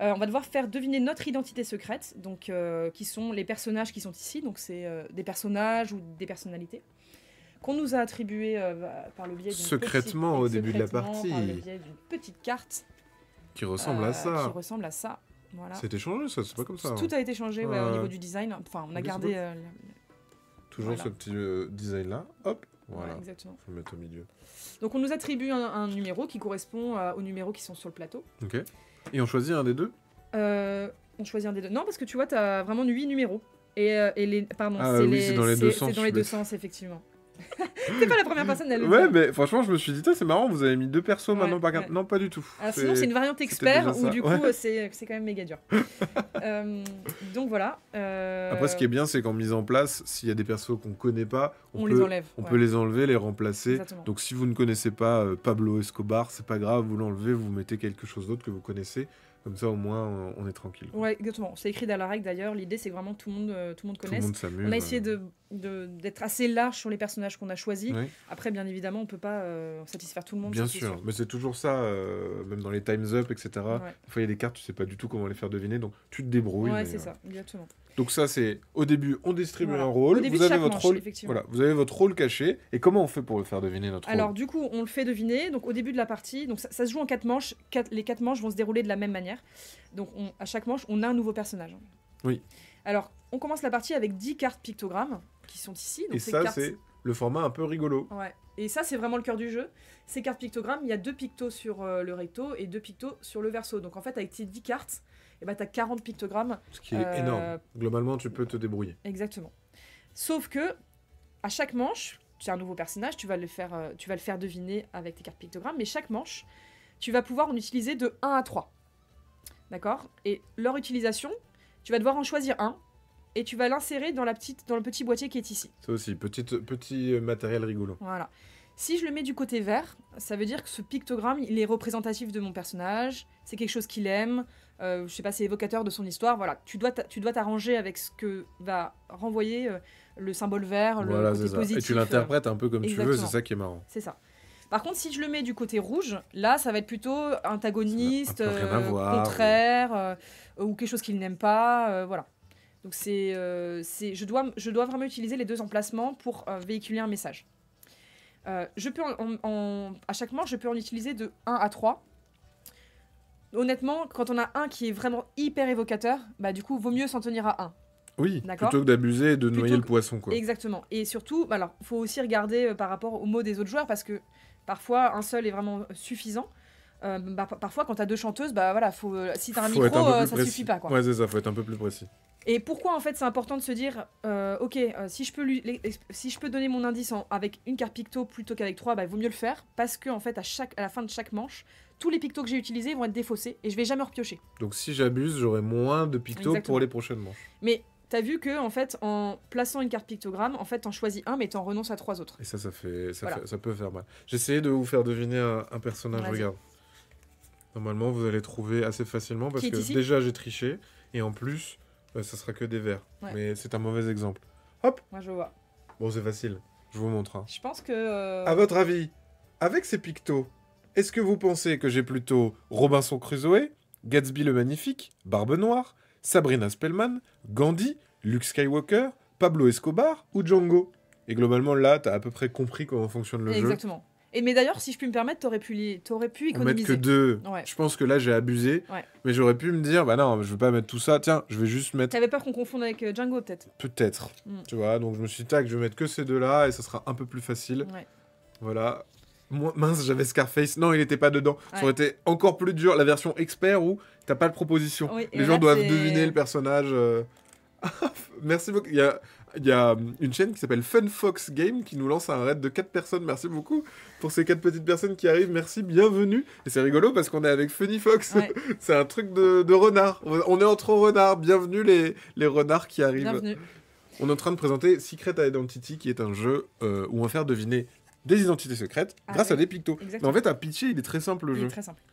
Euh, on va devoir faire deviner notre identité secrète, donc euh, qui sont les personnages qui sont ici, donc c'est des personnages ou des personnalités qu'on nous a attribué bah, par le biais d'une secrètement petite, au début de la partie, par le biais d'une petite carte qui ressemble à ça. Qui ressemble à ça. C'était changé, ça, c'est pas comme ça. Tout hein. a été changé au niveau du design. Enfin, on a gardé Toujours ce petit euh, design là. Hop, voilà. voilà exactement. Faut le mettre au milieu. Donc on nous attribue un, numéro qui correspond euh, aux numéros qui sont sur le plateau. Ok. Et on choisit un des deux euh, On choisit un des deux. Non, parce que tu vois, tu as vraiment huit numéros. Et, et les. Pardon, ah, c'est les, dans les deux sens. C'est dans les deux sens, effectivement c'est pas la première personne à le Ouais, mais franchement, je me suis dit, c'est marrant, vous avez mis deux persos maintenant pas Non, pas du tout. Ah, sinon, c'est une variante expert ou du coup, c'est quand même méga dur. Euh, donc voilà. Euh, Après, ce qui est bien, c'est qu'en mise en place, s'il y a des persos qu'on connaît pas, on, peut, les enlève. On peut les enlever, les remplacer. Donc si vous ne connaissez pas euh, Pablo Escobar, c'est pas grave, vous l'enlevez, vous mettez quelque chose d'autre que vous connaissez. Comme ça, au moins, on est tranquille. Oui, exactement. C'est écrit dans la règle d'ailleurs. L'idée, c'est vraiment euh, tout le monde, tout le monde connaisse. Tout le monde on a essayé d'être de, d'être assez large sur les personnages qu'on a choisis. Après, bien évidemment, on peut pas euh, satisfaire tout le monde. Bien sûr. mais c'est toujours ça, euh, même dans les times up, etc. Ouais. Des fois, il y a des cartes, tu sais pas du tout comment les faire deviner, donc tu te débrouilles. Oui, c'est ça, exactement. Donc ça, c'est au début, on distribue un rôle. vous avez votre rôle. Voilà, vous avez votre rôle caché. Et comment on fait pour le faire deviner notre Alors, du coup, on le fait deviner. Donc au début de la partie, donc ça, se joue en quatre manches. les quatre manches vont se dérouler de la même manière. Donc à chaque manche, on a un nouveau personnage. Oui. Alors, on commence la partie avec 10 cartes pictogrammes qui sont ici. Donc et ça, c'est le format un peu rigolo. Ouais. Et ça, c'est vraiment le cœur du jeu. Ces cartes pictogrammes, il y a deux pictos sur euh, le recto et deux pictos sur le verso. Donc en fait, avec ces 10 cartes, et tu as 40 pictogrammes. Ce qui est euh, énorme. Globalement, tu peux te débrouiller. Exactement. Sauf que, à chaque manche, tu as un nouveau personnage, tu vas le faire, euh, tu vas le faire deviner avec tes cartes pictogrammes, mais chaque manche, tu vas pouvoir en utiliser de 1 à 3. D'accord Et leur utilisation, tu vas devoir en choisir un et tu vas l'insérer dans, dans le petit boîtier qui est ici. Ça aussi, petit, petit euh, matériel rigolo. Voilà. Si je le mets du côté vert, ça veut dire que ce pictogramme, il est représentatif de mon personnage, c'est quelque chose qu'il aime, euh, je sais pas, c'est évocateur de son histoire. Voilà, tu dois tu dois t'arranger avec ce que va renvoyer euh, le symbole vert, le positif. Et tu l'interprètes un peu comme tu veux, c'est ça qui est marrant. C'est ça. Par contre, si je le mets du côté rouge, là, ça va être plutôt antagoniste, euh, contraire, ou... quelque chose qu'il n'aime pas, voilà. Donc c'est, c'est, je dois, je dois vraiment utiliser les deux emplacements pour véhiculer un message. je peux en, à chaque manche, je peux en utiliser de 1 à 3 honnêtement, quand on a un qui est vraiment hyper évocateur, bah du coup, vaut mieux s'en tenir à un. Oui, plutôt que d'abuser et de noyer le poisson. Quoi. Exactement. Et surtout, bah, alors, faut aussi regarder euh, par rapport aux mots des autres joueurs, parce que parfois, un seul est vraiment suffisant. Euh, bah, parfois, quand tu as deux chanteuses, bah voilà, faut, euh, si un micro, ça ne suffit pas. Quoi. Ouais, c'est ça, faut être un peu plus précis. Et pourquoi en fait c'est important de se dire, ok, si, je peux si je peux donner mon indice avec une carte picto plutôt qu'avec trois, bah, il vaut mieux le faire parce qu'en en fait à, chaque, à la fin de chaque manche, tous les pictos que j'ai utilisés vont être défaussés et je vais jamais repiocher. Donc si j'abuse, j'aurai moins de pictos pour les prochaines manches. Mais t'as vu que en fait, en plaçant une carte pictogramme, en fait, t'en choisis un, mais en renonces à trois autres. Et ça, ça fait, ça, peut faire mal. J'essayais de vous faire deviner un, personnage. Regarde. Normalement, vous allez trouver assez facilement parce que déjà j'ai triché et en plus, ce euh, ça sera que des verts. Mais c'est un mauvais exemple. Hop. Moi, je vois. Bon, c'est facile. Je vous montre. Hein. Je pense que. Euh, à votre avis, avec ces pictos, est-ce que vous pensez que j'ai plutôt Robinson Crusoe, Gatsby le Magnifique, Barbe Noire, Sabrina Spellman, Gandhi, Luke Skywalker, Pablo Escobar ou Django Et globalement, là, t'as à peu près compris comment fonctionne le jeu. Exactement. Et mais d'ailleurs, si je puis me permettre, t'aurais pu, li... aurais pu économiser. que deux. Je pense que là, j'ai abusé. Mais j'aurais pu me dire, bah non, je veux pas mettre tout ça. Tiens, je vais juste mettre. T'avais peur qu'on confonde avec euh, Django, peut-être. Peut-être. Mm. Tu vois, donc je me suis dit, tac, je vais mettre que ces deux-là et ça sera un peu plus facile. Ouais. Voilà mince, j'avais Scarface. Non, il n'était pas dedans. Ça aurait été encore plus dur, la version expert où t'as pas de proposition. Les gens doivent deviner le personnage. Euh. merci beaucoup. Il y, a, euh, une chaîne qui s'appelle Fun Fox Game qui nous lance un raid de 4 personnes. Merci beaucoup pour ces 4 petites personnes qui arrivent. Merci, bienvenue. Et c'est rigolo parce qu'on est avec Funny Fox. c'est un truc de, renard. On est entre renards. Bienvenue les, renards qui arrivent. Bienvenue. On est en train de présenter Secret Identity qui est un jeu euh, où on va faire deviner des identités secrètes ah grâce à des pictos. Mais en fait, à pitcher, il est très simple le jeu.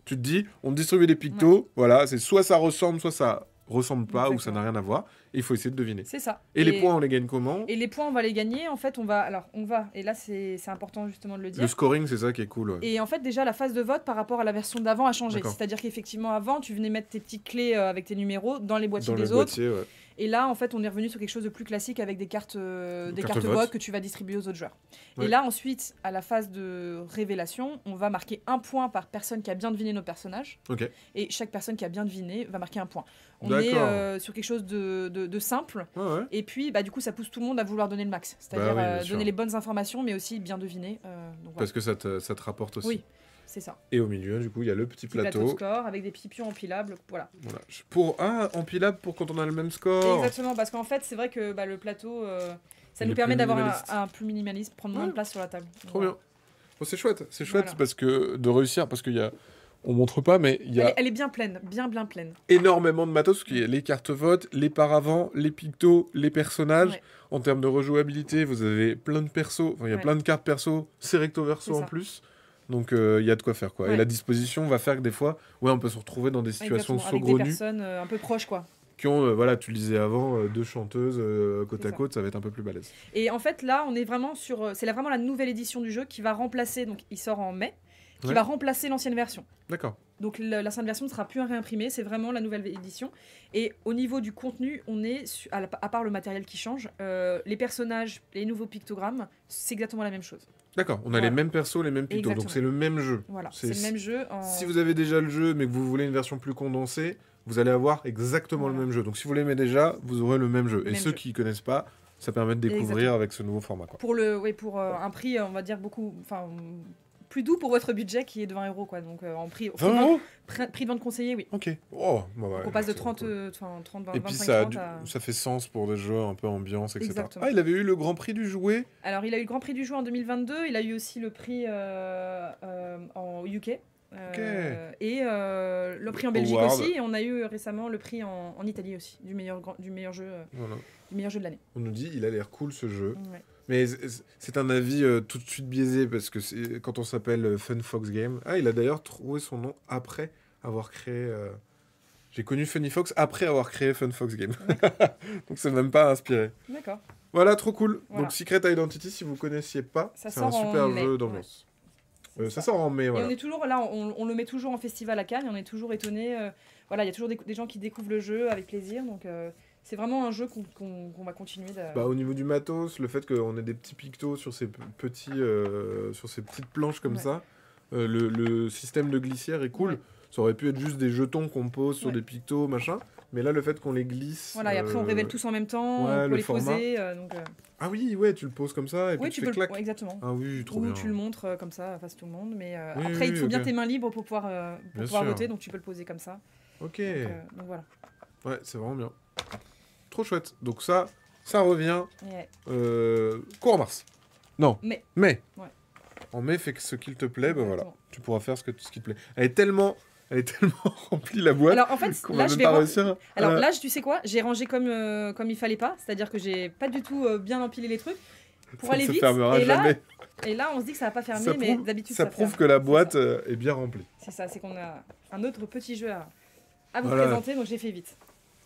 Tu te dis, on distribue des pictos, voilà, c'est soit ça ressemble, soit ça ressemble pas ou ça n'a rien à voir. Et il faut essayer de deviner. C'est ça. Et, les points, on les gagne comment Et les points, on va les gagner. En fait, on va. Alors, on va. Et là, c'est important justement de le dire. Le scoring, c'est ça qui est cool. Et en fait, déjà, la phase de vote par rapport à la version d'avant a changé. C'est-à-dire qu'effectivement, avant, tu venais mettre tes petites clés euh, avec tes numéros dans les boîtiers des autres. Et là, en fait, on est revenu sur quelque chose de plus classique avec des cartes, euh, des cartes, que tu vas distribuer aux autres joueurs. Et là, ensuite, à la phase de révélation, on va marquer un point par personne qui a bien deviné nos personnages. Et chaque personne qui a bien deviné va marquer un point. On est euh, sur quelque chose de, simple. Ah Et puis, bah, du coup, ça pousse tout le monde à vouloir donner le max. C'est-à-dire bah euh, donner les bonnes informations, mais aussi bien deviner. Parce que ça te, ça te rapporte aussi. Oui c'est ça. Et au milieu, du coup, il y a le petit, plateau. score avec des pipions empilables, voilà. voilà. Pour un empilable pour quand on a le même score. Exactement, parce qu'en fait, c'est vrai que bah, le plateau, euh, ça nous permet d'avoir un, plus minimaliste, prendre moins de place sur la table. Trop bien. c'est chouette, c'est chouette parce que de réussir, parce qu'il y a on montre pas, mais il y a. Elle est, bien pleine, bien, bien pleine. Énormément de matos, qui les cartes votes, les paravents, les pictos, les personnages. En termes de rejouabilité, vous avez plein de persos, il y a plein de cartes perso, c'est recto verso en plus. Donc il euh, y a de quoi faire quoi. Et la disposition va faire que des fois, ouais, on peut se retrouver dans des situations saugrenues. Avec des personnes euh, un peu proches quoi. Qui ont, euh, voilà, tu le disais avant, deux chanteuses côte à côte, ça va être un peu plus balèze. Et en fait là, on est vraiment sur, c'est vraiment la nouvelle édition du jeu qui va remplacer, donc il sort en mai, qui va remplacer l'ancienne version. D'accord. Donc l'ancienne version ne sera plus réimprimée, c'est vraiment la nouvelle édition. Et au niveau du contenu, on est, à, part le matériel qui change, les personnages, les nouveaux pictogrammes, c'est exactement la même chose. D'accord, on a les mêmes persos, les mêmes tutos, donc c'est le même jeu. Voilà, c'est le même jeu. Si vous avez déjà le jeu, mais que vous voulez une version plus condensée, vous allez avoir exactement le même jeu. Donc si vous l'aimez déjà, vous aurez le même jeu. Et ceux qui ne connaissent pas, ça permet de découvrir avec ce nouveau format. Pour, le, oui, pour euh, un prix, on va dire, beaucoup, plus doux pour votre budget qui est de 20 euros, quoi. Donc, euh, en prix, prix, 20 de euros prix de vente conseillée, oui. Ok. Oh, bah on passe de 30, 30 20, ça, 30 ça fait sens pour des jeux un peu ambiance, etc. Ah, il avait eu le grand prix du jouet. Alors, il a eu le Grand Prix du Jouet en 2022. Il a eu aussi le prix euh, euh en UK. euh, et euh, le prix en Belgique aussi. Et on a eu récemment le prix en, Italie aussi, du meilleur, du meilleur, jeu, du meilleur jeu de l'année. On nous dit, il a l'air cool ce jeu. Ouais. Mais c'est un avis euh, tout de suite biaisé parce que quand on s'appelle euh, Fun Fox Game. Ah, il a d'ailleurs trouvé son nom après avoir créé. Euh, j'ai connu Funny Fox après avoir créé Fun Fox Game. Donc c'est même pas inspiré. D'accord. Voilà, trop cool. Donc Secret Identity, si vous connaissiez pas, c'est un super jeu d'ambiance. Ça. sort en mai. Voilà. on est toujours là, on, le met toujours en festival à Cannes. Et on est toujours étonné. voilà, il y a toujours des, des, gens qui découvrent le jeu avec plaisir. Donc c'est vraiment un jeu qu'on va continuer bah, au niveau du matos le fait qu'on ait des petits pictos sur ces petits euh, sur ces petites planches comme ça euh, le, système de glissière est cool ça aurait pu être juste des jetons qu'on pose sur des pictos machin mais là le fait qu'on les glisse voilà et après on euh, révèle tous en même temps on les poser ah oui ouais tu le poses comme ça et tu, fais exactement ah Ou tu le montres comme ça face à tout le monde mais après il faut bien tes mains libres pour pouvoir pour pouvoir voter donc tu peux le poser comme ça ok donc voilà ouais c'est vraiment bien trop chouette. Donc ça, ça revient ouais. euh, mars. Non, mais. mais. En mai, fais ce qu'il te plaît, ben voilà. Tu pourras faire ce, que, ce qui te plaît. Elle est tellement elle est tellement remplie la boîte. Alors en fait, là, je vais Alors euh. là, tu sais quoi J'ai rangé comme euh, comme il fallait pas, c'est-à-dire que j'ai pas du tout euh, bien empilé les trucs pour aller vite. Fermera et jamais. là, et là, on se dit que ça va pas fermer, mais d'habitude ça, ça, prouve que la boîte est, bien remplie. C'est ça, c'est qu'on a un autre petit jeu à, vous présenter, donc j'ai fait vite.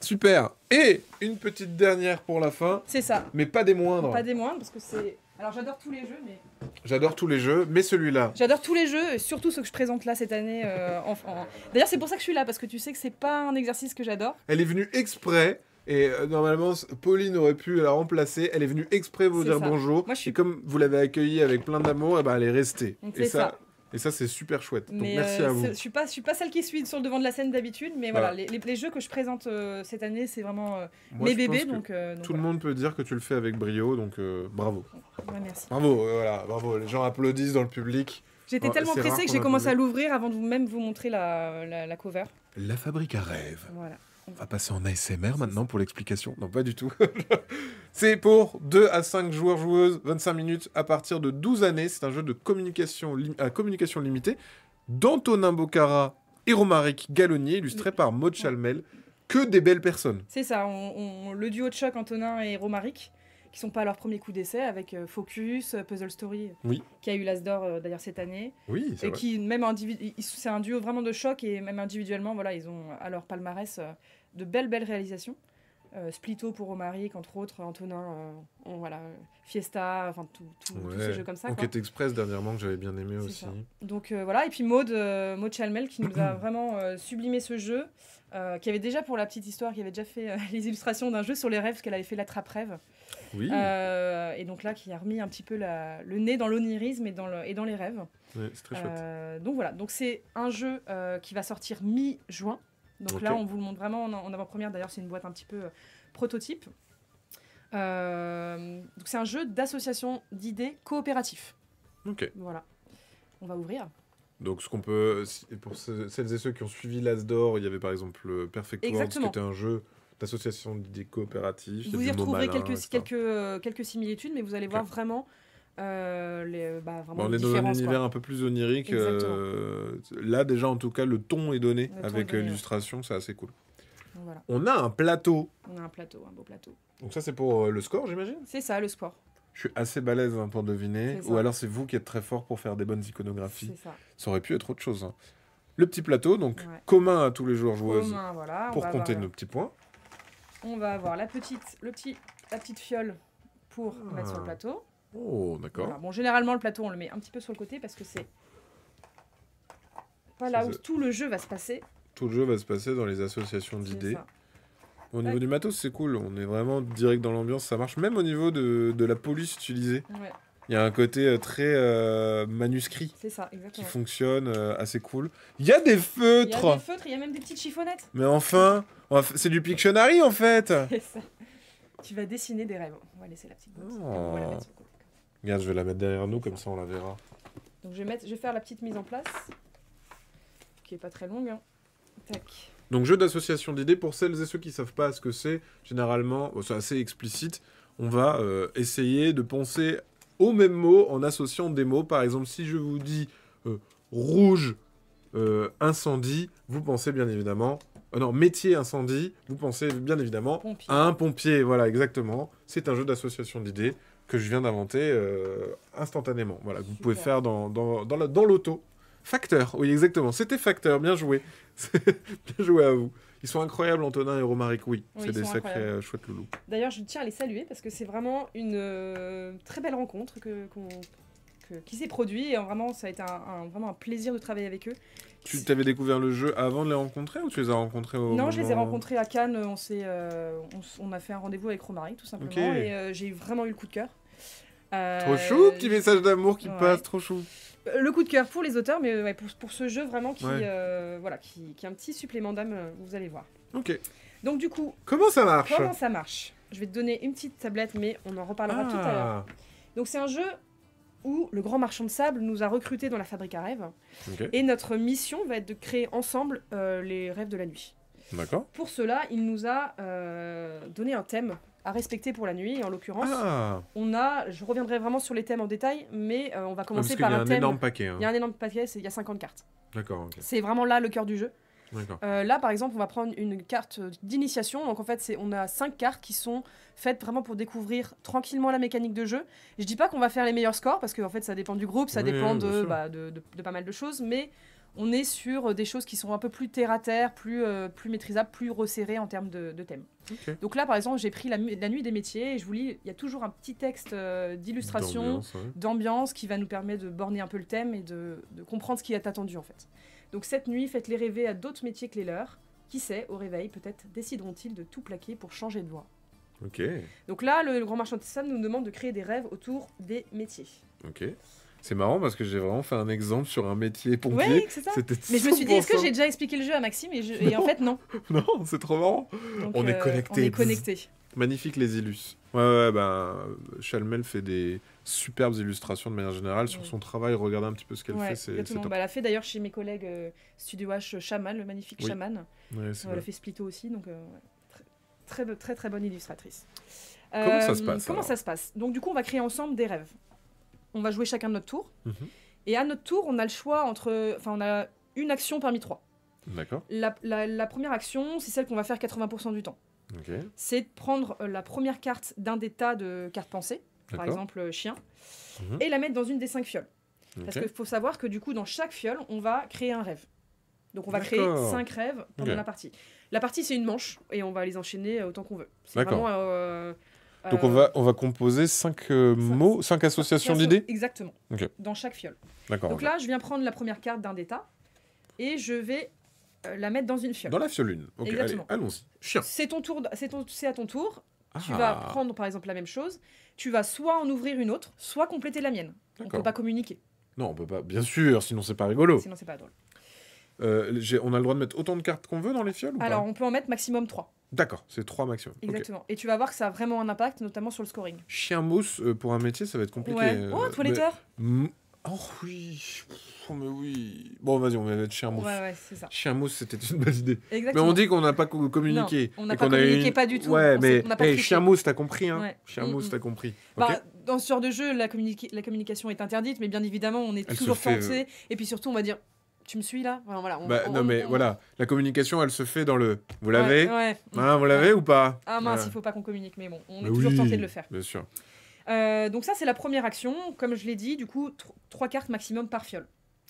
Super. Et une petite dernière pour la fin. C'est ça. Mais pas des moindres. Pas des moindres, parce que c'est. Alors j'adore tous les jeux, mais. J'adore tous les jeux, mais celui-là. J'adore tous les jeux, et surtout ceux que je présente là cette année. Euh, D'ailleurs, c'est pour ça que je suis là, parce que tu sais que c'est pas un exercice que j'adore. Elle est venue exprès. Et euh, normalement, Pauline aurait pu la remplacer. Elle est venue exprès vous dire bonjour. Et comme vous l'avez accueillie avec plein d'amour, eh ben, elle est restée. Donc, et ça. Et ça, c'est super chouette. Donc, merci euh, à vous. Je suis pas, suis pas celle qui suit sur le devant de la scène d'habitude, mais voilà, les, jeux que je présente euh, cette année, c'est vraiment euh, mes bébés. Donc, tout le monde peut dire que tu le fais avec brio, donc bravo. Bravo, voilà, bravo. Les gens applaudissent dans le public. J'étais oh, tellement pressée que j'ai commencé à l'ouvrir avant de vous même vous montrer la, la, la cover. La fabrique à rêve. Voilà. On va passer en ASMR maintenant pour l'explication. Non, pas du tout. c'est pour 2 à 5 joueurs joueuses, 25 minutes à partir de 12 années. C'est un jeu de communication, à euh, communication limitée d'Antonin Bocara et Romaric Galonier, illustré par Maud Chalmel. Que des belles personnes. C'est ça, on, le duo de choc Antonin et Romaric qui sont pas à leur premier coup d'essai, avec euh, Focus, euh, Puzzle Story, euh, qui a eu lasdor d'ailleurs cette année. Oui, et qui, même c'est un duo vraiment de choc, et même individuellement, voilà, ils ont à leur palmarès de belles, belles réalisations. Splito pour Romaric, entre autres, Antonin, on, voilà, Fiesta, enfin tout, tous ces jeux comme ça. Enquête Express dernièrement que j'avais bien aimé aussi. Donc voilà, et puis Maud, Maud Chalmel qui nous a vraiment sublimé ce jeu, qui avait déjà pour la petite histoire, qui avait déjà fait les illustrations d'un jeu sur les rêves, parce qu'elle avait fait l'attrape-rêve. Oui. Euh, et donc là, qui a remis un petit peu le nez dans l'onirisme et, dans et dans les rêves. c'est très chouette. Euh, donc voilà, donc c'est un jeu euh, qui va sortir mi-juin. Donc là, on vous le montre vraiment en, avant-première. D'ailleurs, c'est une boîte un petit peu prototype. donc c'est un jeu d'association d'idées coopératif. Ok. Voilà. On va ouvrir. Donc, ce qu'on peut. Pour celles et ceux qui ont suivi l'Asdor, il y avait par exemple Perfect World, qui était un jeu l'association des coopératives. Vous y retrouverez quelques, quelques, euh, quelques similitudes, mais vous allez voir vraiment. Euh, les, euh, bah, on est dans un univers un peu plus onirique. là, déjà, en tout cas, le ton est donné avec l'illustration, c'est assez cool. On a un plateau. On a un plateau, un beau plateau. Donc, ça, c'est pour le score, j'imagine C'est ça, le score. Je suis assez balèze hein, pour deviner. Ou alors, c'est vous qui êtes très fort pour faire des bonnes iconographies. Ça. aurait pu être autre chose. Hein. Le petit plateau, donc commun à tous les joueurs joueuses, pour compter nos petits points on va avoir la petite, le petit, la petite fiole pour ah. mettre sur le plateau. Oh, d'accord. Bon, généralement, le plateau, on le met un petit peu sur le côté parce que c'est voilà où tout le jeu va se passer. Tout le jeu va se passer dans les associations d'idées. Au niveau du matos, c'est cool. On est vraiment direct dans l'ambiance. Ça marche même au niveau de, la police utilisée. Ouais. Il y a un côté euh, très euh, manuscrit. manuscrit ça, qui fonctionne euh, assez cool. Il y a des feutres Il y a des feutres, il y a même des petites chiffonnettes. Mais enfin, c'est du Pictionary en fait ça. Tu vas dessiner des rêves. On va laisser la petite boîte. On va la mettre sur Regarde, je vais la mettre derrière nous, comme ça on la verra. Donc je vais, je vais faire la petite mise en place, qui est pas très longue. Hein. Donc jeu d'association d'idées, pour celles et ceux qui savent pas ce que c'est, généralement, c'est assez explicite, on va essayer de penser au même mot en associant des mots. Par exemple, si je vous dis euh, rouge, euh, incendie, vous pensez bien évidemment... Euh, non, métier incendie, vous pensez bien évidemment à un pompier. Voilà, exactement. C'est un jeu d'association d'idées que je viens d'inventer instantanément. Voilà, vous pouvez faire dans, dans, l'auto. Facteur, oui, exactement. C'était Facteur, bien joué. bien joué à vous. Ils sont incroyables, Antonin et Romaric, oui. c'est des sacrés euh, chouettes loulous. D'ailleurs, je tiens à les saluer parce que c'est vraiment une euh, très belle rencontre que, qui s'est produite. Et vraiment, ça a été un, vraiment un plaisir de travailler avec eux. Tu t'avais découvert le jeu avant de les rencontrer ou tu les as rencontrés au Non, je les ai rencontrés à Cannes. On, euh, on, on a fait un rendez-vous avec Romaric, tout simplement. Et j'ai vraiment eu le coup de cœur. Euh, trop chou, petit message d'amour qui passe, trop chou. Le coup de cœur pour les auteurs, mais euh, pour, ce jeu vraiment qui, euh, voilà, qui, qui, est un petit supplément d'âme, vous allez voir. Ok. Donc du coup... Comment ça marche Comment ça marche Je vais te donner une petite tablette, mais on en reparlera tout à l'heure. Ah. Donc c'est un jeu où le grand marchand de sable nous a recrutés dans la fabrique à rêves. Et notre mission va être de créer ensemble les rêves de la nuit. D'accord. Pour cela, il nous a donné un thème à respecter pour la nuit. en l'occurrence, ah. on a, je reviendrai vraiment sur les thèmes en détail, mais euh, on va ah, commencer par un, thème. Hein. Il y a un énorme paquet. Il y a un énorme paquet, il y a 50 cartes. D'accord. C'est vraiment là le cœur du jeu. Euh, là, par exemple, on va prendre une carte d'initiation. Donc, en fait, c'est on a cinq cartes qui sont faites vraiment pour découvrir tranquillement la mécanique de jeu. Je dis pas qu'on va faire les meilleurs scores parce que, en fait, ça dépend du groupe, ça dépend bah, de, pas mal de choses, mais on est sur euh, des choses qui sont un peu plus terre à terre, plus, euh, plus maîtrisables, plus resserrées en termes de, de thèmes. Donc là, par exemple, j'ai pris la, nuit des métiers et je vous lis, il y a toujours un petit texte euh, d'illustration, d'ambiance qui va nous permettre de borner un peu le thème et de, comprendre ce qui est attendu en fait. Donc cette nuit, faites-les rêver à d'autres métiers que les leurs. Qui sait, au réveil, peut-être décideront-ils de tout plaquer pour changer de voie. Ok. Donc là, le, grand marchand de nous demande de créer des rêves autour des métiers. Ok. C'est marrant parce que j'ai vraiment fait un exemple sur un métier pompier. Oui, c'est ça. Mais je me suis dit, est-ce que j'ai déjà expliqué le jeu à Maxime et, en fait, non. non, c'est trop marrant. on, est euh, connectés. on est connectés. Magnifique les illus. Ouais, ouais, ben, Chalmel fait des superbes illustrations de manière générale sur son travail. Regardez un petit peu ce qu'elle fait. elle a fait d'ailleurs chez mes collègues euh, Studio H Shaman, le magnifique Shaman. elle a fait Splito aussi, donc euh, très, très, très, très bonne illustratrice. Comment ça se passe Comment ça se passe Donc, du coup, on va créer ensemble des rêves on va jouer chacun de notre tour. Mhm. Et à notre tour, on a le choix entre. Enfin, on a une action parmi trois. D'accord. La, première action, c'est celle qu'on va faire 80% du temps. C'est de prendre euh, la première carte d'un des tas de cartes pensées, par exemple euh, chien, mhm. et la mettre dans une des cinq fioles. Parce qu'il faut savoir que du coup, dans chaque fiole, on va créer un rêve. Donc on va créer cinq rêves pendant la partie. La partie, c'est une manche, et on va les enchaîner euh, autant qu'on veut. C'est vraiment. Donc on euh, va, on va composer cinq euh, mots, cinq associations d'idées Exactement. Dans chaque fiole. D'accord. Donc là, je viens prendre la première carte d'un tas et je vais euh, la mettre dans une fiole. Dans la fiole une. Exactement. allons-y. C'est ton tour, c'est à ton tour. Tu ah. vas prendre par exemple la même chose. Tu vas soit en ouvrir une autre, soit compléter la mienne. On ne peut pas communiquer. Non, on peut pas. Bien sûr, sinon c'est pas rigolo. Sinon c'est pas drôle. Euh, on a le droit de mettre autant de cartes qu'on veut dans les fioles Alors, on peut en mettre maximum 3. D'accord, c'est 3 maximum. Exactement. Et tu vas voir que ça a vraiment un impact, notamment sur le scoring. Chien mousse, euh, pour un métier, ça va être compliqué. Ouais. Euh, oh, toiletteur mais... Oh oui, mais oui. Bon, vas-y, on va mettre chien mousse. Ouais, ouais, c'est ça. Chien mousse, c'était une bonne idée. Exactement. Mais on dit qu'on n'a pas communiqué. Non, on n'a pas communiqué, pas du tout. Ouais, mais chien mousse, t'as compris, hein Chien mousse, t'as compris. Bah, dans ce genre de jeu, la, communication est interdite, mais bien évidemment, on est toujours tenté. Et puis surtout, on va dire, tu me suis là voilà, bah, Non, mais voilà, la communication, elle se fait dans le. Vous l'avez hein, Vous l'avez ou pas Ah mince, il ne faut pas qu'on communique, mais bon, on bah est toujours tenté de le faire. Bien sûr. Euh, donc, ça, c'est la première action. Comme je l'ai dit, du coup, trois cartes maximum par fiole.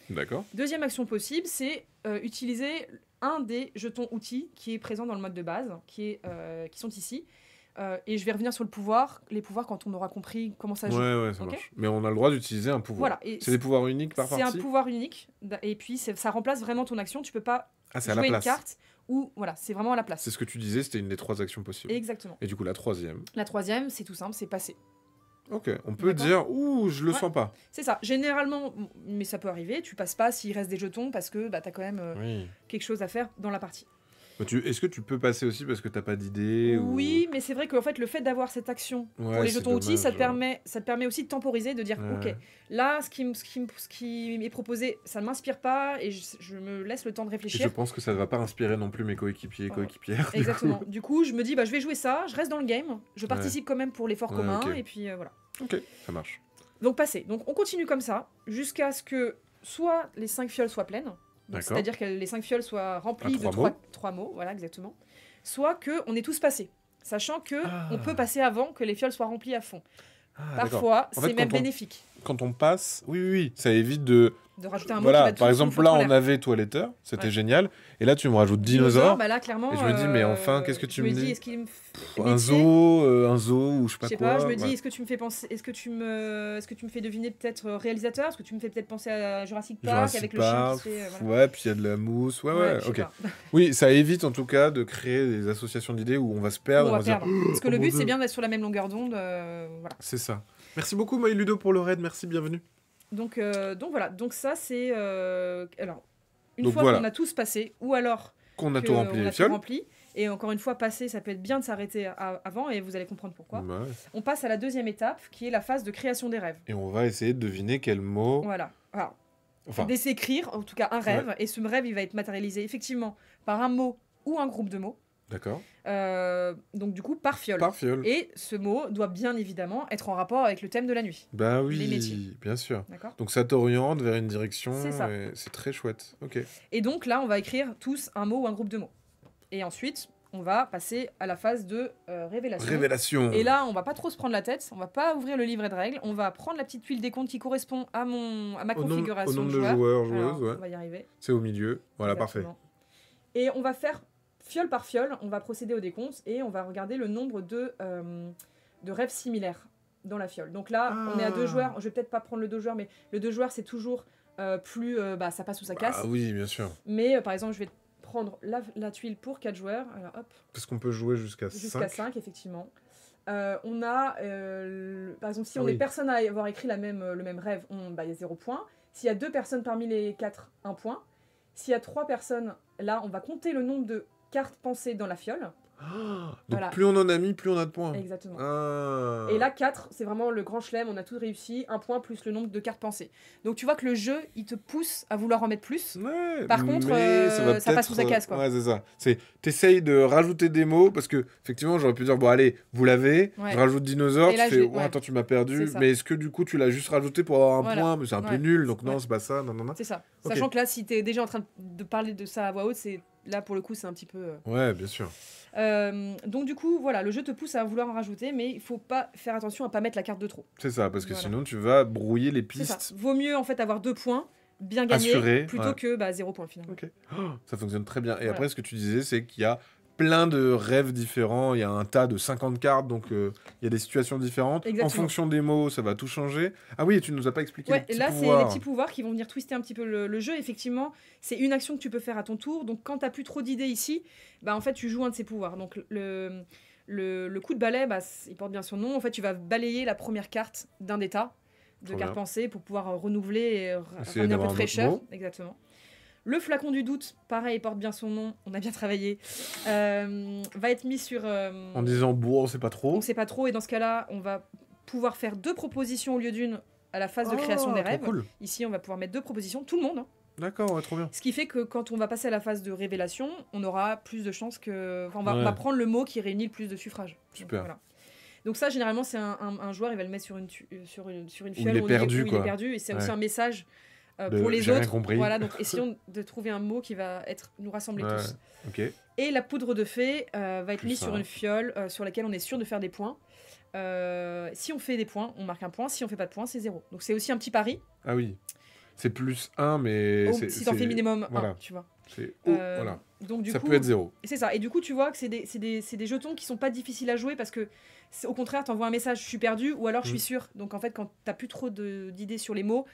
D'accord. Deuxième action possible, c'est euh, utiliser un des jetons outils qui est présent dans le mode de base, qui, est, euh, qui sont ici, euh, et je vais revenir sur le pouvoir, les pouvoirs quand on aura compris comment ça joue. Mais on a le droit d'utiliser un pouvoir. c'est des pouvoirs uniques par partie. C'est un pouvoir unique, et puis ça remplace vraiment ton action. Tu peux pas ah, jouer une carte ou voilà, c'est vraiment à la place. C'est ce que tu disais, c'était une des trois actions possibles. Exactement. Et du coup, la troisième. La troisième, c'est tout simple, c'est passer. Ok, on peut dire ouh, je le sens pas. C'est ça. Généralement, mais ça peut arriver, tu passes pas s'il reste des jetons parce que bah, tu as quand même euh, quelque chose à faire dans la partie. Bah, est-ce que tu peux passer aussi parce que tu t'as pas d'idée Oui, mais c'est vrai qu'en fait, le fait d'avoir cette action pour les jetons outils, ça te, permet, ça te permet aussi de temporiser, de dire ok, là, ce qui, ce qui, ce qui proposé, ça ne m'inspire pas et je, me laisse le temps de réfléchir. je pense que ça ne va pas inspirer non plus mes coéquipiers et coéquipières. Exactement. Du coup. je me dis bah, je vais jouer ça, je reste dans le game, je participe quand même pour l'effort commun et puis euh, voilà. Ok, ça marche. Donc, passer. Donc, on continue comme ça jusqu'à ce que soit les 5 fioles soient pleines. C'est-à-dire que les cinq fioles soient remplies de trois mots. voilà exactement. Soit que on est tous passés, sachant que ah. on peut passer avant que les fioles soient remplies à fond. Ah, Parfois, c'est même bénéfique. Quand on passe, oui, oui ça évite de de rajouter un mot. Voilà, par exemple, là, on avait toiletteur, c'était génial. Et là, tu me rajoutes dinosaure. Bah et je me dis, mais enfin, euh, qu'est-ce que tu me, dis, Un zoo, euh, un zoo, ou je sais pas quoi. je me dis, est-ce que tu me fais penser, est-ce que tu me, est-ce que tu me fais deviner peut-être euh, réalisateur, est-ce que tu me fais peut-être penser à Jurassic Park avec le chien Ouais, puis il y a de la mousse, ok. oui, ça évite en tout cas de créer des associations d'idées où on va se perdre. On Parce que oh le but, c'est bien d'être sur la même longueur d'onde. C'est ça. Merci beaucoup, Ludo pour le raid. Merci, bienvenue. Euh, donc, voilà, donc ça c'est... Euh, alors, une fois qu'on a tous passé, ou alors qu'on a tout rempli, et encore une fois, passé ça peut être bien de s'arrêter avant et vous allez comprendre pourquoi. On passe à la deuxième étape qui est la phase de création des rêves. Et on va essayer de deviner quel mot. Voilà. Alors, enfin. D'écrire, en tout cas, un rêve. Et ce rêve, il va être matérialisé effectivement par un mot ou un groupe de mots. D'accord. Euh, donc du coup, par fiole. Par fiole. Et ce mot doit bien évidemment être en rapport avec le thème de la nuit. Bah oui, bien sûr. Donc ça t'oriente vers une direction. C'est ça. C'est très chouette. Ok. Et donc là, on va écrire tous un mot ou un groupe de mots. Et ensuite, on va passer à la phase de euh, révélation. Révélation. Et là, on va pas trop se prendre la tête, on va pas ouvrir le livret de règles, on va prendre la petite tuile des comptes qui correspond à mon ma configuration au nom de joueurs, joueuses. On va y arriver. C'est au milieu. Voilà, parfait. Et on va faire fiole par fiole, on va procéder au décompte et on va regarder le nombre de, euh, de rêves similaires dans la fiole. Donc là, on est à deux ah. joueurs. Je vais peut-être pas prendre le deux joueurs, mais le deux joueurs, c'est toujours euh, plus. Euh, bah, ça passe ou ça bah casse. Ah oui, bien sûr. Mais par exemple, je vais prendre la, tuile pour quatre joueurs. Alors, hop. Parce qu'on peut jouer jusqu'à 5. Jusqu'à 5, effectivement. on a, par exemple, si on ah est personne à avoir écrit la même, le même rêve, bah, il bah, y a zéro point. S'il y a deux personnes parmi les quatre, un point. S'il y a trois personnes, là, on va compter le nombre de carte pensée dans la fiole. Ah, plus on en a mis, plus on a de points. Exactement. Ah. Et là, 4, c'est vraiment le grand chelem, on a tout réussi, un point plus le nombre de cartes pensées. Donc tu vois que le jeu, il te pousse à vouloir en mettre plus. Par contre, ça, euh, passe sous sa casse. Ouais, c'est ça. C'est, t'essayes de rajouter des mots, parce que effectivement, j'aurais pu dire, bon allez, vous l'avez, je rajoute dinosaure, oh, attends, tu m'as perdu, mais est-ce que du coup, tu l'as juste rajouté pour avoir un point, mais c'est un peu nul, donc non, c'est pas ça, non, non, non. C'est ça. Sachant que là, si t'es déjà en train de parler de ça à voix haute, c'est là, pour le coup, c'est un petit peu. Euh, ouais, bien sûr. Euh, donc, du coup, voilà, le jeu te pousse à vouloir en rajouter, mais il faut pas faire attention à pas mettre la carte de trop. C'est ça, parce que sinon, tu vas brouiller les pistes. Ça. Vaut mieux, en fait, avoir deux points bien gagnés plutôt que bah, zéro point finalement. ça fonctionne très bien. Et après, ce que tu disais, c'est qu'il y a plein de rêves différents. Il y a un tas de 50 cartes, donc euh, il y a des situations différentes. En fonction des mots, ça va tout changer. Ah oui, et tu nous as pas expliqué. les là, c'est les petits pouvoirs qui vont venir twister un petit peu le, jeu. Effectivement, c'est une action que tu peux faire à ton tour. Donc, quand tu n'as plus trop d'idées ici, bah, en fait, tu joues un de ces pouvoirs. Donc, le. Le, coup de balai, bah, il porte bien son nom. En fait, tu vas balayer la première carte d'un des tas de cartes pensées pour pouvoir renouveler et un peu fraîcheur. Exactement. Le flacon du doute, pareil, porte bien son nom, on a bien travaillé, euh, va être mis sur... Euh, en disant, bon, on sait pas trop. On sait pas trop, et dans ce cas-là, on va pouvoir faire deux propositions au lieu d'une à la phase de création ah, des rêves. Ici, on va pouvoir mettre deux propositions, tout le monde. Hein. D'accord, trop bien. Ce qui fait que quand on va passer à la phase de révélation, on aura plus de chances que... Enfin, on va, prendre le mot qui réunit le plus de suffrages. Super. Donc, ça, généralement, c'est un, joueur, il va le mettre sur une, euh, sur une, sur une fiole. Il est perdu, Il est perdu, et c'est aussi un message euh, pour les autres, voilà, donc essayons de trouver un mot qui va être nous rassembler tous. Et la poudre de fée euh, va être mise sur une fiole euh, sur laquelle on est sûr de faire des points. si on fait des points, on marque un point. Si on fait pas de points, c'est zéro. Donc c'est aussi un petit pari. Ah oui c'est plus 1, mais. c'est. si t'en fais minimum 1, tu vois. C'est Donc, du ça peut être zéro C'est ça. Et du coup, tu vois que c'est des, des, des, jetons qui sont pas difficiles à jouer parce que, au contraire, t'envoies un message, je suis perdu, ou alors je suis mm. sûr. Donc, en fait, quand t'as plus trop d'idées sur les mots,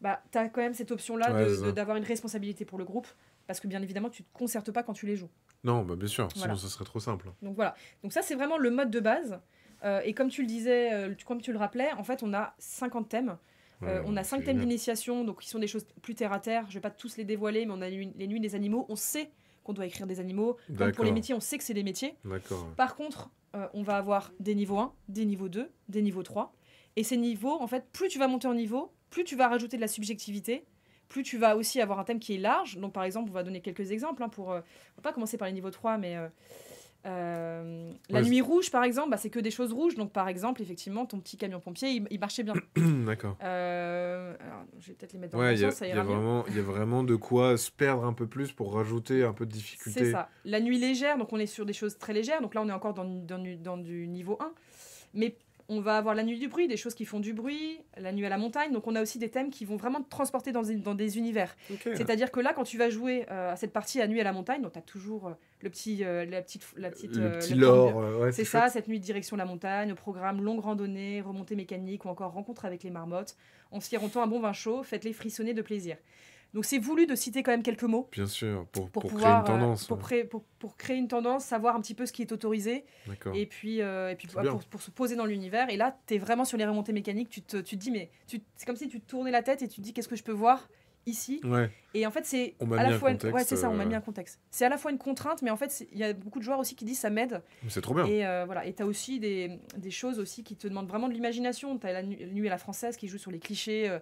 bah, tu as quand même cette option-là d'avoir une responsabilité pour le groupe, parce que bien évidemment, tu ne te concertes pas quand tu les joues. Non, bah bien sûr, sinon ce serait trop simple. Donc voilà, donc ça c'est vraiment le mode de base. Euh, et comme tu le disais, euh, comme tu le rappelais, en fait on a 50 thèmes. Euh, on a cinq thèmes d'initiation, donc qui sont des choses plus terre à terre. Je vais pas tous les dévoiler, mais on a les nuits des animaux. On sait qu'on doit écrire des animaux. Comme pour les métiers, on sait que c'est des métiers. Par contre, on va avoir des niveaux 1, des niveaux 2, des niveaux 3. Et ces niveaux, en fait, plus tu vas monter en niveau, plus tu vas rajouter de la subjectivité, plus tu vas aussi avoir un thème qui est large. Donc, par exemple, on va donner quelques exemples. Hein, pour, euh, va pas commencer par les niveaux 3, mais euh, euh, la nuit rouge, par exemple, bah, c'est que des choses rouges. Donc, par exemple, effectivement, ton petit camion pompier, il, marchait bien. D'accord. je vais peut-être les mettre dans le ça ira Il y a vraiment de quoi se perdre un peu plus pour rajouter un peu de difficulté. C'est ça. La nuit légère, donc on est sur des choses très légères. Donc là, on est encore dans, dans du niveau 1. Mais on va avoir la nuit du bruit, des choses qui font du bruit, la nuit à la montagne. Donc on a aussi des thèmes qui vont vraiment te transporter dans, des univers. C'est-à-dire que là, quand tu vas jouer euh, à cette partie à nuit à la montagne, donc tu as toujours euh, le petit, euh, la petite, lore. c'est ça, cette nuit de direction la montagne, programme longue randonnée, remontée mécanique ou encore rencontre avec les marmottes. En s'y un bon vin chaud, faites-les frissonner de plaisir. Donc c'est voulu de citer quand même quelques mots. Bien sûr, pour, créer une euh, tendance. Pour, pour, créer une tendance, savoir un petit peu ce qui est autorisé. Et puis, euh, et puis pour, se poser dans l'univers. Et là, tu es vraiment sur les remontées mécaniques. Tu te, tu dis, mais c'est comme si tu tournais la tête et tu te dis, qu'est-ce que je peux voir ici ouais. Et en fait, c'est à la fois. ouais, c'est ça, on m'a mis euh, un contexte. C'est à la fois une contrainte, mais en fait, il y a beaucoup de joueurs aussi qui disent ça m'aide. C'est trop bien. Et voilà, et as aussi des, choses aussi qui te demandent vraiment de l'imagination. Tu la, la nuit à la française qui joue sur les clichés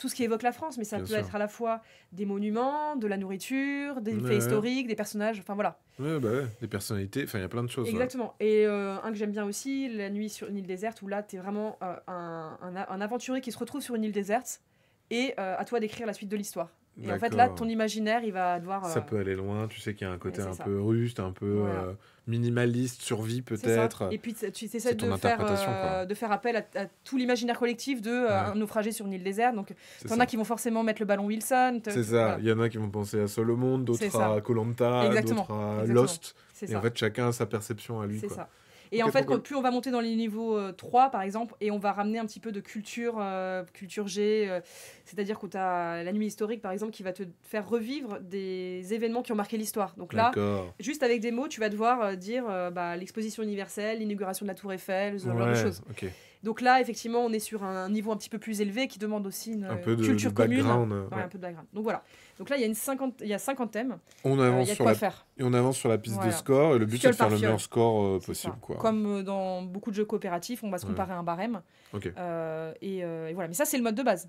tout ce qui évoque la France, mais ça peut être à la fois des monuments, de la nourriture, des faits historiques, des personnages, enfin voilà. Ouais, bah des personnalités, enfin il y a plein de choses. Exactement. Et euh, un que j'aime bien aussi, La nuit sur une île déserte, où là tu es vraiment euh, un, aventurier qui se retrouve sur une île déserte et euh, à toi d'écrire la suite de l'histoire. Et en fait, là, ton imaginaire, il va devoir. Ça euh, peut aller loin. Tu sais qu'il y a un côté un peu ruste, un peu euh, minimaliste, survie peut-être. Et puis, tu essaies de faire, euh, de faire appel à, tout l'imaginaire collectif de naufragé sur une île déserte. Donc, en a qui vont forcément mettre le ballon Wilson. C'est ça. Il y en a qui vont penser à Solomon, d'autres à Colanta, d'autres à Lost. Et en fait, chacun a sa perception à lui. C'est ça. Et en fait, plus on va monter dans les niveaux 3, euh, par exemple, et on va ramener un petit peu de culture, euh, culture G, euh, c'est-à-dire que tu as la nuit historique, par exemple, qui va te faire revivre des événements qui ont marqué l'histoire. Donc là, juste avec des mots, tu vas devoir dire bah, l'exposition universelle, l'inauguration de la Tour Eiffel, ce genre de choses. Donc là, effectivement, on est sur un, niveau un petit peu plus élevé qui demande aussi une un peu culture commune. Euh, un peu de background. Donc voilà. Donc là, il y a, une 50, il y a 50 thèmes. On euh, avance, sur, la, Et on avance sur la piste des scores Et le but, c'est de faire le meilleur score euh, possible. Quoi. Comme dans beaucoup de jeux coopératifs, on va se comparer à un barème. Et, voilà. Mais ça, c'est le mode de base.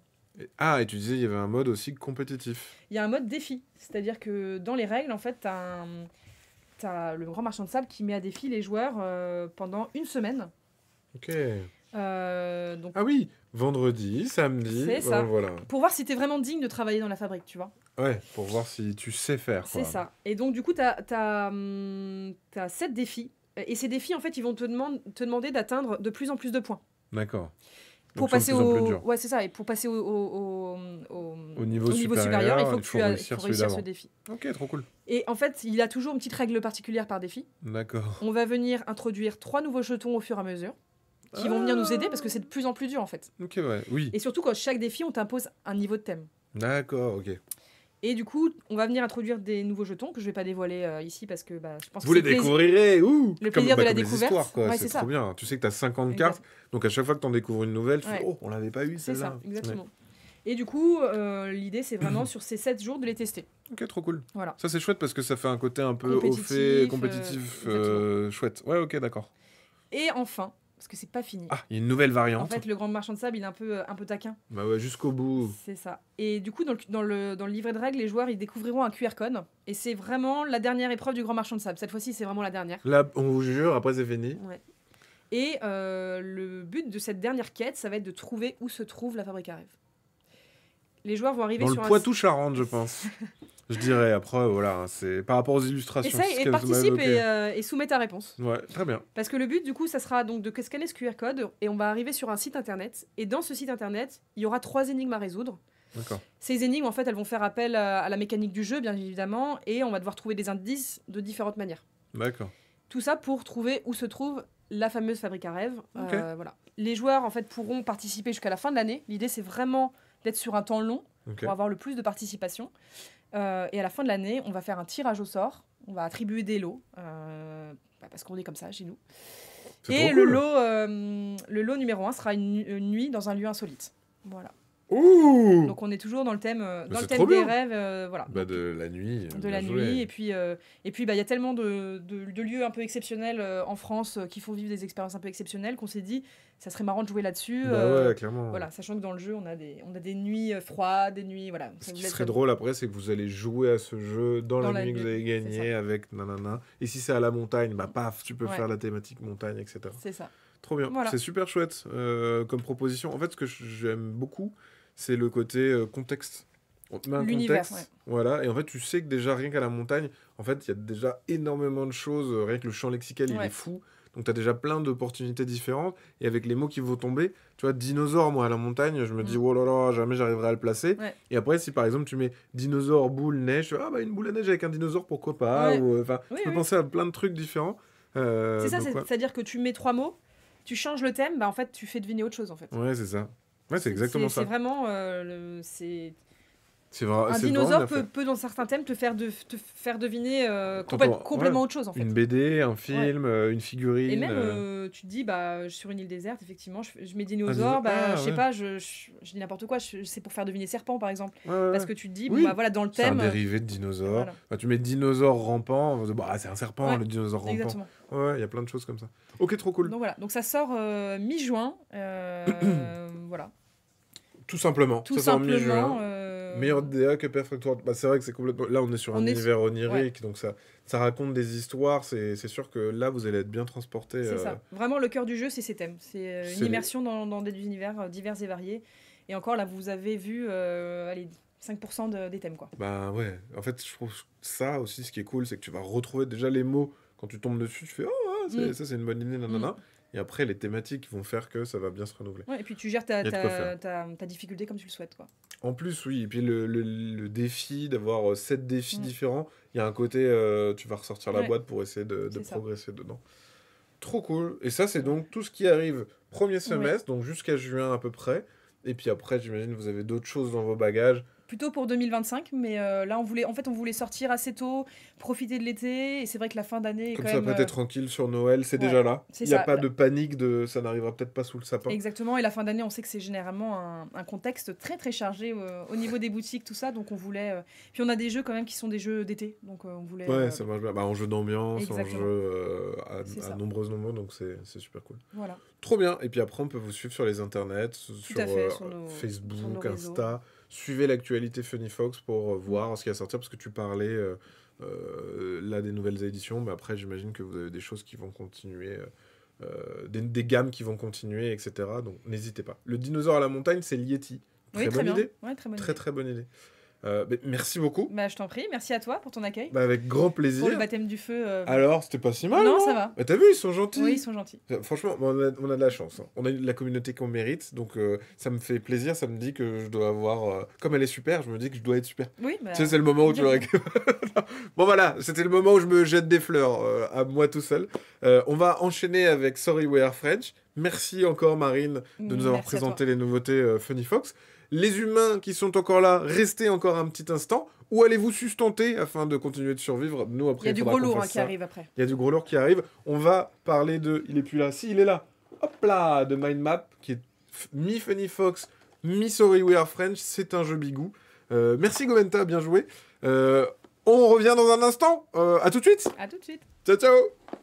Ah, et tu disais, il y avait un mode aussi compétitif. Il y a un mode défi. C'est-à-dire que dans les règles, en fait, tu as, le grand marchand de sable qui met à défi les joueurs pendant une semaine. Ok. Euh, ah oui, vendredi, samedi. Ben voilà. Pour voir si tu es vraiment digne de travailler dans la fabrique, tu vois. Ouais, pour voir si tu sais faire. C'est ça. Et donc, du coup, tu as, as, 7 défis. Et ces défis, en fait, ils vont te, te demander d'atteindre de plus en plus de points. D'accord. Pour passer, au... ça. Et pour passer au, niveau, supérieur, il faut que tu réussisses ce défi. Ok, trop cool. Et en fait, il a toujours une petite règle particulière par défi. D'accord. On va venir introduire trois nouveaux jetons au fur et à mesure qui vont venir nous aider parce que c'est de plus en plus dur en fait. Ok, ouais, oui. Et surtout quand chaque défi, on t'impose un niveau de thème. D'accord, ok. Et du coup, on va venir introduire des nouveaux jetons que je vais pas dévoiler euh, ici parce que bah, je pense vous les découvrirez. Ouh, le plaisir de bah, la découverte. Ouais, c'est trop bien. Tu sais que tu as 50 cartes, donc à chaque fois que tu en découvres une nouvelle, tu oh, on l'avait pas eu celle-là. C'est ça, exactement. Et du coup, euh, l'idée c'est vraiment sur ces 7 jours de les tester. Ok, trop cool. Voilà. Ça c'est chouette parce que ça fait un côté un peu au fait compétitif, euh, chouette. Ouais, ok, d'accord. Et enfin, parce que c'est pas fini. Ah, il y a une nouvelle variante. En fait, le grand marchand de sable, il est un peu, euh, un peu taquin. Bah ouais, jusqu'au bout. C'est ça. Et du coup, dans le, dans, le, livret de règles, les joueurs, ils découvriront un QR code. Et c'est vraiment la dernière épreuve du grand marchand de sable. Cette fois-ci, c'est vraiment la dernière. Là, on vous jure, après, c'est fini. Ouais. Et euh, le but de cette dernière quête, ça va être de trouver où se trouve la fabrique à rêve les joueurs vont arriver Dans sur le poitou je pense. je dirais, après, euh, voilà, c'est par rapport aux illustrations. Essaye et participe euh, et, soumets ta réponse. Ouais, très bien. Parce que le but, du coup, ça sera donc de scanner ce QR code et on va arriver sur un site internet. Et dans ce site internet, il y aura trois énigmes à résoudre. Ces énigmes, en fait, elles vont faire appel à la mécanique du jeu, bien évidemment, et on va devoir trouver des indices de différentes manières. D'accord. Tout ça pour trouver où se trouve la fameuse fabrique à rêve. Euh, voilà. Les joueurs, en fait, pourront participer jusqu'à la fin de l'année. L'idée, c'est vraiment d'être sur un temps long pour avoir le plus de participation. Euh, et à la fin de l'année, on va faire un tirage au sort. On va attribuer des lots euh, bah, parce qu'on est comme ça chez nous. Et le lot, euh, le lot numéro un sera une, une nuit dans un lieu insolite. Voilà. Donc on est toujours dans le thème, euh, bah, dans le thème des rêves, euh, voilà. Bah, de la nuit. Euh, de la nuit et puis et puis bah, il y a tellement de, de, lieux un peu exceptionnels en France qui font vivre des expériences un peu exceptionnelles qu'on s'est dit ça serait marrant de jouer là-dessus. clairement. Voilà, sachant que dans le jeu on a des on a des nuits froides, des nuits voilà. Ce qui serait drôle après c'est que vous allez jouer à ce jeu dans, la, nuit que vous avez gagné. avec Et si c'est à la montagne, bah paf, tu peux faire la thématique montagne, etc. C'est ça. Trop bien, c'est super chouette comme proposition. En fait, ce que j'aime beaucoup, c'est le côté euh, contexte. On Voilà, et en fait, tu sais que déjà, rien qu'à la montagne, en fait, il y a déjà énormément de choses. Euh, rien que le champ lexical, il est fou. Donc, tu as déjà plein d'opportunités différentes. Et avec les mots qui vont tomber, tu vois, dinosaure, moi, à la montagne, je me dis, mm. oh là là, jamais j'arriverai à le placer. Et après, si par exemple, tu mets dinosaure, boule, neige, ah bah une boule à neige avec un dinosaure, pourquoi pas Ou, euh, enfin, Tu peux penser à plein de trucs différents. c'est ça, c'est-à-dire que tu mets trois mots, tu changes le thème, bah en fait, tu fais deviner autre chose, en fait. Ouais, c'est ça c'est exactement ça. C'est vraiment. Euh, un dinosaure peut, dans certains thèmes, te faire, de, te faire deviner euh, complètement autre chose. En fait. Une BD, un film, euh, une figurine. Et même, euh. tu te dis, bah, je suis sur une île déserte, effectivement, je, mets ah, dinosaure bah, ah, je sais pas, je, je, dis n'importe quoi, c'est pour faire deviner serpent, par exemple. Parce que tu te dis, bah, voilà, dans le thème. C'est un dérivé de dinosaure. Bah, tu mets dinosaure rampant, bah, ah, c'est un serpent, le dinosaure rampant. Exactement. Ouais, il y a plein de choses comme ça. Ok, trop cool. Donc voilà, donc ça sort mi-juin. voilà. Tout simplement. Tout simplement. Euh, Meilleur DA que Perfect World. Bah, c'est vrai que c'est complètement. Là, on est sur un univers onirique, donc ça, ça raconte des histoires. C'est sûr que là, vous allez être bien transporté. C'est euh, ça. Vraiment, le cœur du jeu, c'est ces thèmes. C'est euh, une immersion dans, des univers divers et variés. Et encore, là, vous avez vu. allez, 5% des thèmes quoi. Bah ouais, en fait je trouve ça aussi ce qui est cool, c'est que tu vas retrouver déjà les mots quand tu tombes dessus, tu fais oh mm. ça c'est une bonne idée, nanana. Mm. Et après, les thématiques vont faire que ça va bien se renouveler. et puis tu gères ta, difficulté comme tu le souhaites. Quoi. En plus, oui. Et puis le, défi d'avoir euh, sept défis mm. différents, il y a un côté, euh, tu vas ressortir la boîte pour essayer de, progresser dedans. Trop cool. Et ça, c'est donc tout ce qui arrive premier semestre, donc jusqu'à juin à peu près. Et puis après, j'imagine, vous avez d'autres choses dans vos bagages plutôt pour 2025, mais euh, là on voulait, en fait on voulait sortir assez tôt, profiter de l'été, et c'est vrai que la fin d'année. Comme ça peut être euh, tranquille sur Noël, c'est déjà là. Il n'y a pas de panique de ça n'arrivera peut-être pas sous le sapin. Exactement, et la fin d'année on sait que c'est généralement un, contexte très très chargé euh, au niveau des boutiques, tout ça, donc on voulait. Puis on a des jeux quand même qui sont des jeux d'été, donc on voulait. Ouais, ça marche bien. Bah, en jeu d'ambiance, en jeu à, nombreuses nombreux donc c'est super cool. Voilà. Trop bien, et puis après on peut vous suivre sur les internets, sur, Facebook, Insta suivez l'actualité Funny Fox pour euh, voir ce qui va sortir, parce que tu parlais euh, euh, là des nouvelles éditions, mais après j'imagine que vous avez des choses qui vont continuer. Des, gammes qui vont continuer, etc. Donc n'hésitez pas. Le dinosaure à la montagne, c'est Lieti. Très, bonne idée. très, très bonne idée. Euh, merci beaucoup. Bah, je t'en prie, merci à toi pour ton accueil. Bah, avec grand plaisir. Pour le baptême du feu. Euh. Alors, c'était pas si mal. Non, ça va. t'as vu, ils sont gentils. Oui, ils sont gentils. Euh, franchement, on a, de la chance. Hein. On a la communauté qu'on mérite, donc ça me fait plaisir. Ça me dit que je dois avoir. Comme elle est super, je me dis que je dois être super. Oui, bah, c'est le moment où tu Bon, voilà, c'était le moment où je me jette des fleurs à moi tout seul. on va enchaîner avec Sorry We Are French. Merci encore, Marine, de nous avoir présenté les nouveautés Funny Fox les humains qui sont encore là, restez encore un petit instant ou allez-vous sustenter afin de continuer de survivre Nous, après, il y a du gros lourd hein, qui arrive après. Il y a du gros lourd qui arrive. On va parler de. Il est plus là. Si, il est là. Hop là De Mind Map, qui est mi-Funny Fox, mi-Sorry We Are French. C'est un jeu bigou. Euh, merci Goventa, bien joué. Euh, on revient dans un instant. Euh, à tout de suite. À tout de suite. Ciao, ciao.